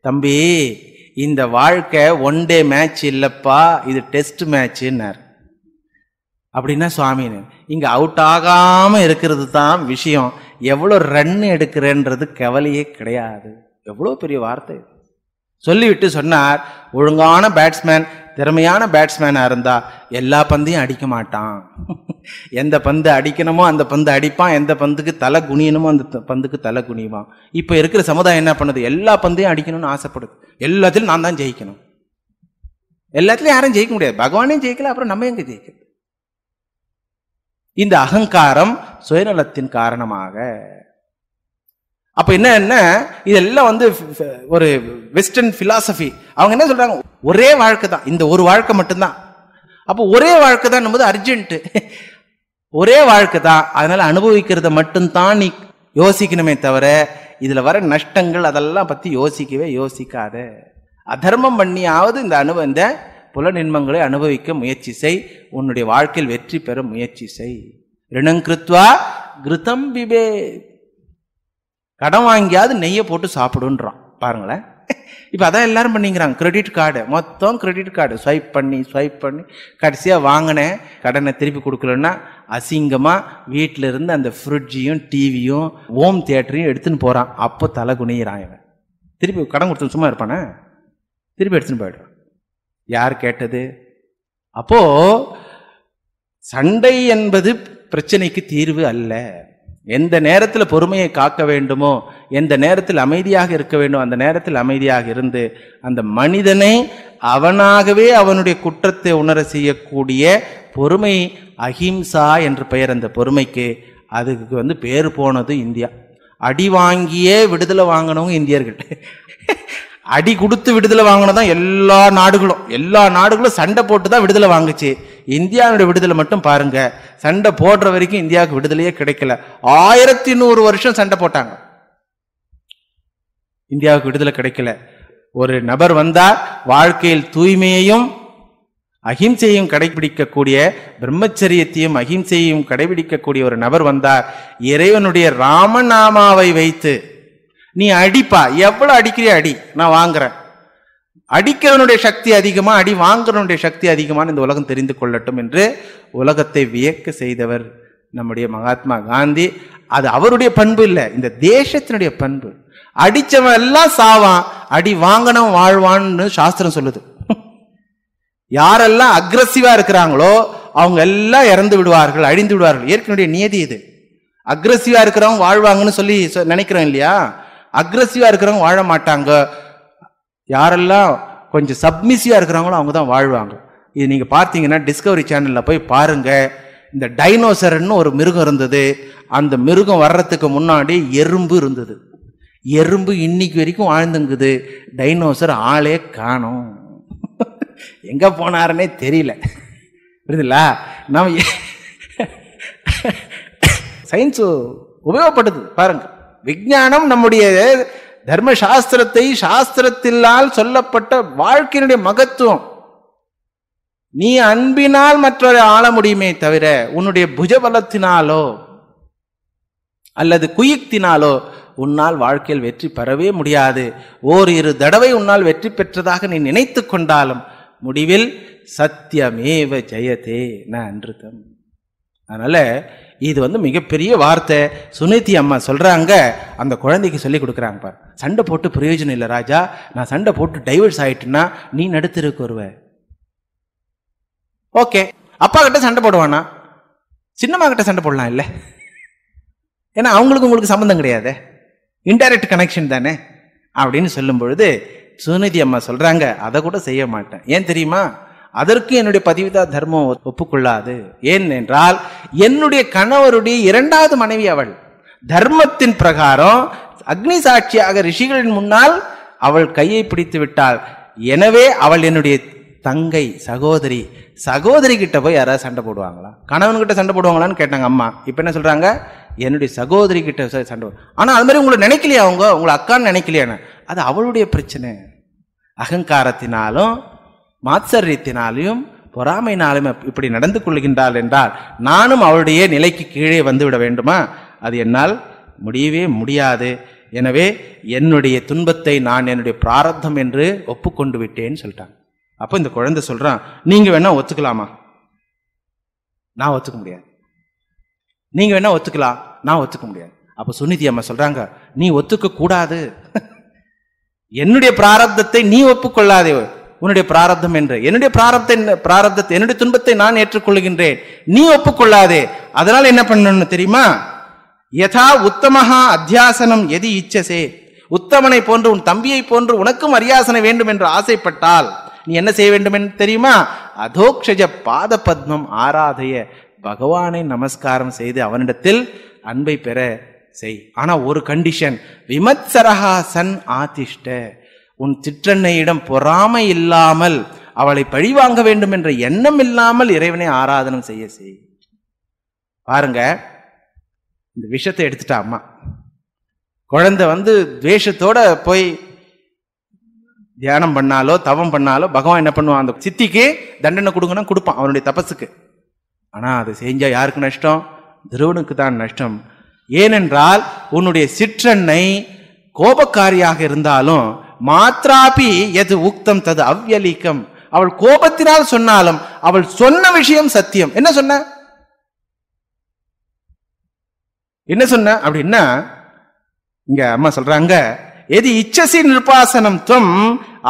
தம்பி இந்த வாழ்க்கை ஒன் டே மேட்ச் இல்லைப்பா இது டெஸ்ட் மேட்சுன்னார் அப்படின்னா சுவாமின்னு இங்கே அவுட் ஆகாமல் இருக்கிறது தான் விஷயம் எவ்வளோ ரன் எடுக்கிறேன்றது கவலையே கிடையாது எவ்வளோ பெரிய வார்த்தை சொல்லிவிட்டு சொன்னார் ஒழுங்கான பேட்ஸ்மேன் திறமையான பேட்ஸ்மேனாக இருந்தால் எல்லா பந்தையும் அடிக்க மாட்டான் எந்த பந்து அடிக்கணுமோ அந்த பந்து அடிப்பான் எந்த பந்துக்கு தலை குனியணுமோ அந்த பந்துக்கு தலை குனிவான் இப்போ இருக்கிற சமுதாயம் என்ன பண்ணுது எல்லா பந்தையும் அடிக்கணும்னு ஆசைப்படுது எல்லாத்திலும் நான் தான் ஜெயிக்கணும் எல்லாத்திலையும் யாரும் ஜெயிக்க முடியாது பகவானே ஜெயிக்கல அப்புறம் நம்ம எங்கே ஜெயிக்கிறது இந்த அகங்காரம் சுயநலத்தின் காரணமாக அப்போ என்ன என்ன இதெல்லாம் வந்து ஒரு வெஸ்டர்ன் ஃபிலாசபி அவங்க என்ன சொல்கிறாங்க ஒரே வாழ்க்கை தான் இந்த ஒரு வாழ்க்கை மட்டும்தான் அப்போ ஒரே வாழ்க்கை தான் போது அர்ஜென்ட்டு ஒரே வாழ்க்கை தான் அதனால் அனுபவிக்கிறத மட்டும்தான் நீ யோசிக்கணுமே தவிர இதில் வர நஷ்டங்கள் அதெல்லாம் பற்றி யோசிக்கவே யோசிக்காத அதர்மம் பண்ணியாவது இந்த அனுபவ இந்த புல நின்மங்களை அனுபவிக்க முயற்சி செய் உன்னுடைய வாழ்க்கையில் வெற்றி பெற முயற்சி செய் ரிணங்கிருத்வா கிருதம் பிபே கடன் வாங்கியாவது நெய்யை போட்டு சாப்பிடுன்றான் பாருங்களேன் இப்போ அதான் எல்லாரும் பண்ணிக்கிறாங்க கிரெடிட் கார்டு மொத்தம் கிரெடிட் கார்டு ஸ்வைப் பண்ணி ஸ்வைப் பண்ணி கடைசியாக வாங்கினேன் கடனை திருப்பி கொடுக்கலன்னா அசிங்கமாக வீட்டில் இருந்து அந்த ஃப்ரிட்ஜையும் டிவியும் ஹோம் தியேட்டரையும் எடுத்துன்னு போகிறான் அப்போ தலை குனிகிறான் இவன் திருப்பி கடன் கொடுத்து சும்மா இருப்பானே திருப்பி எடுத்துன்னு போயிடுறான் யார் கேட்டது அப்போது சண்டை என்பது பிரச்சனைக்கு தீர்வு அல்ல எந்த நேரத்தில் பொறுமையை காக்க வேண்டுமோ எந்த நேரத்தில் அமைதியாக இருக்க வேண்டும் அந்த நேரத்தில் அமைதியாக இருந்து அந்த மனிதனை அவனாகவே அவனுடைய குற்றத்தை உணர செய்யக்கூடிய பொறுமை அஹிம்சா என்று பெயர் அந்த பொறுமைக்கு அதுக்கு வந்து பேர் போனது இந்தியா அடி வாங்கியே விடுதலை வாங்கினவங்க இந்தியர்கள் அடி கொடுத்து விடுதலை வாங்கினதான் எல்லா நாடுகளும் எல்லா நாடுகளும் சண்டை போட்டு தான் விடுதலை வாங்குச்சு இந்தியாவுடைய விடுதலை மட்டும் பாருங்க சண்டை போடுற வரைக்கும் இந்தியாவுக்கு விடுதலையே கிடைக்கல ஆயிரத்தி நூறு வருஷம் சண்டை போட்டாங்க இந்தியாவுக்கு விடுதலை கிடைக்கல ஒரு நபர் வந்தா வாழ்க்கையில் தூய்மையையும் அகிம்சையும் கடைபிடிக்கக்கூடிய பிரம்மச்சரியத்தையும் அகிம்சையையும் கடைபிடிக்கக்கூடிய ஒரு நபர் வந்தார் இறைவனுடைய ராமநாமாவை வைத்து நீ அடிப்பா எவ்வளோ அடிக்கிறிய அடி நான் வாங்குறேன் அடிக்கிறவனுடைய சக்தி அதிகமா அடி வாங்குறவனுடைய சக்தி அதிகமானு இந்த உலகம் தெரிந்து கொள்ளட்டும் என்று உலகத்தை வியக்க செய்தவர் நம்முடைய மகாத்மா காந்தி அது அவருடைய பண்பு இல்லை இந்த தேசத்தினுடைய பண்பு அடிச்சவன் எல்லாம் சாவான் அடி வாங்கணும் வாழ்வான்னு சாஸ்திரம் சொல்லுது யாரெல்லாம் அக்ரஸிவா இருக்கிறாங்களோ அவங்க எல்லாம் இறந்து விடுவார்கள் அழிந்து விடுவார்கள் ஏற்கனவே நியதி இது அக்ரஸிவா இருக்கிறவங்க வாழ்வாங்கன்னு சொல்லி நினைக்கிறோம் இல்லையா அக்ரஸிவா இருக்கிறவங்க வாழ மாட்டாங்க யாரெல்லாம் கொஞ்சம் சப்மிஸியாக இருக்கிறாங்களோ அவங்க தான் வாழ்வாங்க இது நீங்கள் பார்த்தீங்கன்னா டிஸ்கவரி சேனலில் போய் பாருங்கள் இந்த டைனோசர்னு ஒரு மிருகம் இருந்தது அந்த மிருகம் வர்றதுக்கு முன்னாடி எறும்பு இருந்தது எறும்பு இன்னைக்கு வரைக்கும் வாழ்ந்துங்குது டைனோசர் ஆளே காணும் எங்கே போனாருன்னே தெரியல புரியுதுங்களா நம்ம சயின்ஸு உபயோகப்படுது பாருங்கள் விஞ்ஞானம் நம்முடைய தர்ம சாஸ்திரத்தை சொல்லப்பட்ட வாழ்க்கையினுடைய மகத்துவம் நீ அன்பினால் மற்றவரை ஆள முடியுமே தவிர உன்னுடைய புஜபலத்தினாலோ அல்லது குயுக்தினாலோ உன்னால் வாழ்க்கையில் வெற்றி பெறவே முடியாது ஓர் இரு தடவை உன்னால் வெற்றி பெற்றதாக நீ நினைத்து கொண்டாலும் முடிவில் சத்தியமேவ ஜெயதே நன்றுதம் அன்றுதம் அதனால் இது வந்து மிகப்பெரிய வார்த்தை சுனிதி அம்மா சொல்கிறாங்க அந்த குழந்தைக்கு சொல்லி கொடுக்குறாங்க பார் சண்டை போட்டு பிரயோஜனம் இல்லை ராஜா நான் சண்டை போட்டு டைவர்ஸ் ஆகிட்டுன்னா நீ நடுத்தருக்கு வருவ ஓகே அப்பா கிட்ட சண்டை போடுவானா சின்னம்மா கிட்ட சண்டை போடலாம் இல்லை ஏன்னா அவங்களுக்கு உங்களுக்கு சம்மந்தம் கிடையாது இன்டைரக்ட் கனெக்ஷன் தானே அப்படின்னு சொல்லும் பொழுது சுனிதி அம்மா சொல்கிறாங்க அதை கூட செய்ய மாட்டேன் ஏன் தெரியுமா அதற்கு என்னுடைய பதிவிதா தர்மம் ஒப்புக்கொள்ளாது ஏன் என்றால் என்னுடைய கணவருடைய இரண்டாவது மனைவி அவள் தர்மத்தின் பிரகாரம் அக்னி சாட்சியாக ரிஷிகளின் முன்னால் அவள் கையை பிடித்து விட்டாள் எனவே அவள் என்னுடைய தங்கை சகோதரி சகோதரி கிட்ட போய் யாராவது சண்டை போடுவாங்களா கணவன்கிட்ட சண்டை போடுவாங்களான்னு கேட்டாங்க அம்மா இப்போ என்ன சொல்றாங்க என்னுடைய சகோதரி கிட்ட சண்டை ஆனால் அது மாதிரி உங்களை நினைக்கலையா அவங்க உங்களை அக்கான்னு நினைக்கலையான அது அவளுடைய பிரச்சனை அகங்காரத்தினாலும் மாத்சரியத்தினாலையும் பொறாமையினாலும் இப்படி நடந்து கொள்கின்றாள் என்றால் நானும் அவளுடைய நிலைக்கு கீழே வந்துவிட வேண்டுமா அது என்னால் முடியவே முடியாது எனவே என்னுடைய துன்பத்தை நான் என்னுடைய பிராரத்தம் என்று ஒப்புக்கொண்டு விட்டேன்னு சொல்லிட்டான் அப்போ இந்த குழந்தை சொல்கிறான் நீங்கள் வேணா ஒத்துக்கலாமா நான் ஒத்துக்க முடியாது நீங்கள் வேணா ஒத்துக்கலாம் நான் ஒத்துக்க முடியாது அப்போ சுனிதி அம்மா சொல்கிறாங்க நீ ஒத்துக்க கூடாது என்னுடைய பிராரப்தத்தை நீ ஒப்புக்கொள்ளாதே உன்னுடைய பிராரத்தம் என்று என்னுடைய பிராரத்தை பிராரப்தத்தை என்னுடைய துன்பத்தை நான் ஏற்றுக்கொள்கின்றேன் நீ ஒப்புக்கொள்ளாதே அதனால் என்ன பண்ணணும்னு தெரியுமா யதா உத்தமஹா அத்தியாசனம் எதி இச்சசே உத்தமனை போன்று உன் தம்பியை போன்று உனக்கும் அரியாசனை வேண்டும் என்று ஆசைப்பட்டால் நீ என்ன செய்ய வேண்டும் என்று தெரியுமா அதோக்ஷஜ பாத பத்மம் ஆராதைய பகவானை நமஸ்காரம் செய்து அவனிடத்தில் அன்பை பெற செய் ஆனா ஒரு கண்டிஷன் விமத்சரஹாசன் சன் ஆதிஷ்ட உன் சிற்றன்னையிடம் பொறாமை இல்லாமல் அவளை பழிவாங்க வேண்டும் என்ற எண்ணம் இல்லாமல் இறைவனை ஆராதனம் செய்ய செய் பாருங்க இந்த விஷத்தை எடுத்துட்டா அம்மா குழந்தை வந்து துவேஷத்தோட போய் தியானம் பண்ணாலோ தவம் பண்ணாலோ பகவான் என்ன பண்ணுவான் அந்த சித்திக்கு தண்டனை கொடுங்கன்னா கொடுப்பான் அவனுடைய தபஸுக்கு ஆனால் அதை செஞ்சால் யாருக்கு நஷ்டம் திருவனுக்கு தான் நஷ்டம் ஏனென்றால் உன்னுடைய சிற்றன்னை கோபக்காரியாக இருந்தாலும் மாத்ராபி எது உக்தம் தது அவ்வியலீக்கம் அவள் கோபத்தினால் சொன்னாலும் அவள் சொன்ன விஷயம் சத்தியம் என்ன சொன்ன என்ன சொன்ன அப்படின்னா இங்க அம்மா சொல்றாங்க எது இச்சசி நிர்பாசனம் துவம்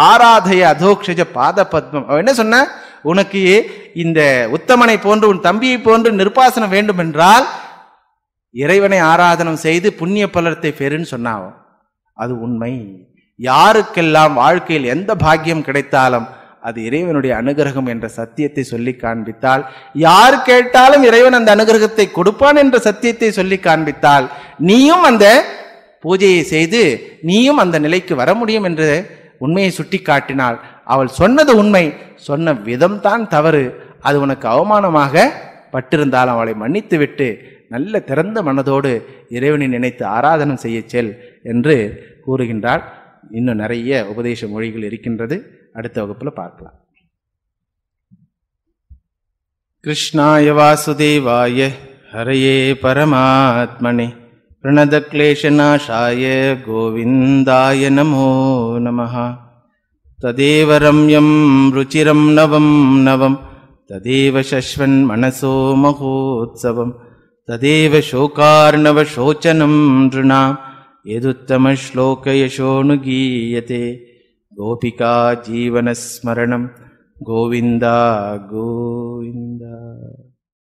ஆராதய அதோக்ஷஜ பாத பத்மம் அவ என்ன சொன்ன உனக்கு இந்த உத்தமனை போன்று உன் தம்பியை போன்று நிர்பாசனம் வேண்டும் என்றால் இறைவனை ஆராதனம் செய்து புண்ணிய பலத்தை பெறுன்னு சொன்னாவும் அது உண்மை யாருக்கெல்லாம் வாழ்க்கையில் எந்த பாக்கியம் கிடைத்தாலும் அது இறைவனுடைய அனுகிரகம் என்ற சத்தியத்தை சொல்லி காண்பித்தால் யார் கேட்டாலும் இறைவன் அந்த அனுகிரகத்தை கொடுப்பான் என்ற சத்தியத்தை சொல்லி காண்பித்தால் நீயும் அந்த பூஜையை செய்து நீயும் அந்த நிலைக்கு வர முடியும் என்று உண்மையை சுட்டி காட்டினாள் அவள் சொன்னது உண்மை சொன்ன விதம்தான் தவறு அது உனக்கு அவமானமாக பட்டிருந்தால் அவளை மன்னித்துவிட்டு நல்ல திறந்த மனதோடு இறைவனை நினைத்து ஆராதனம் செய்ய செல் என்று கூறுகின்றாள் இன்னும் நிறைய உபதேச மொழிகள் இருக்கின்றது அடுத்த வகுப்பில் பார்க்கலாம் கிருஷ்ணாய வாசுதேவாய ஹரையே பரமாத்மனி பிரணத கிளேஷநாசாய கோவிந்தாய நமோ நமஹா ததேவ ரம்யம் ருச்சிரம் நவம் நவம் ததேவ சஸ்வன் மனசோ மகோத்சவம் ததேவ சோகார்ணவ சோச்சனம் ருணாம் यदुत्तमश्लोकयशोऽनुगीयते गोपिकाजीवनस्मरणं जीवनस्मरणं गोविन्दा गोविन्दा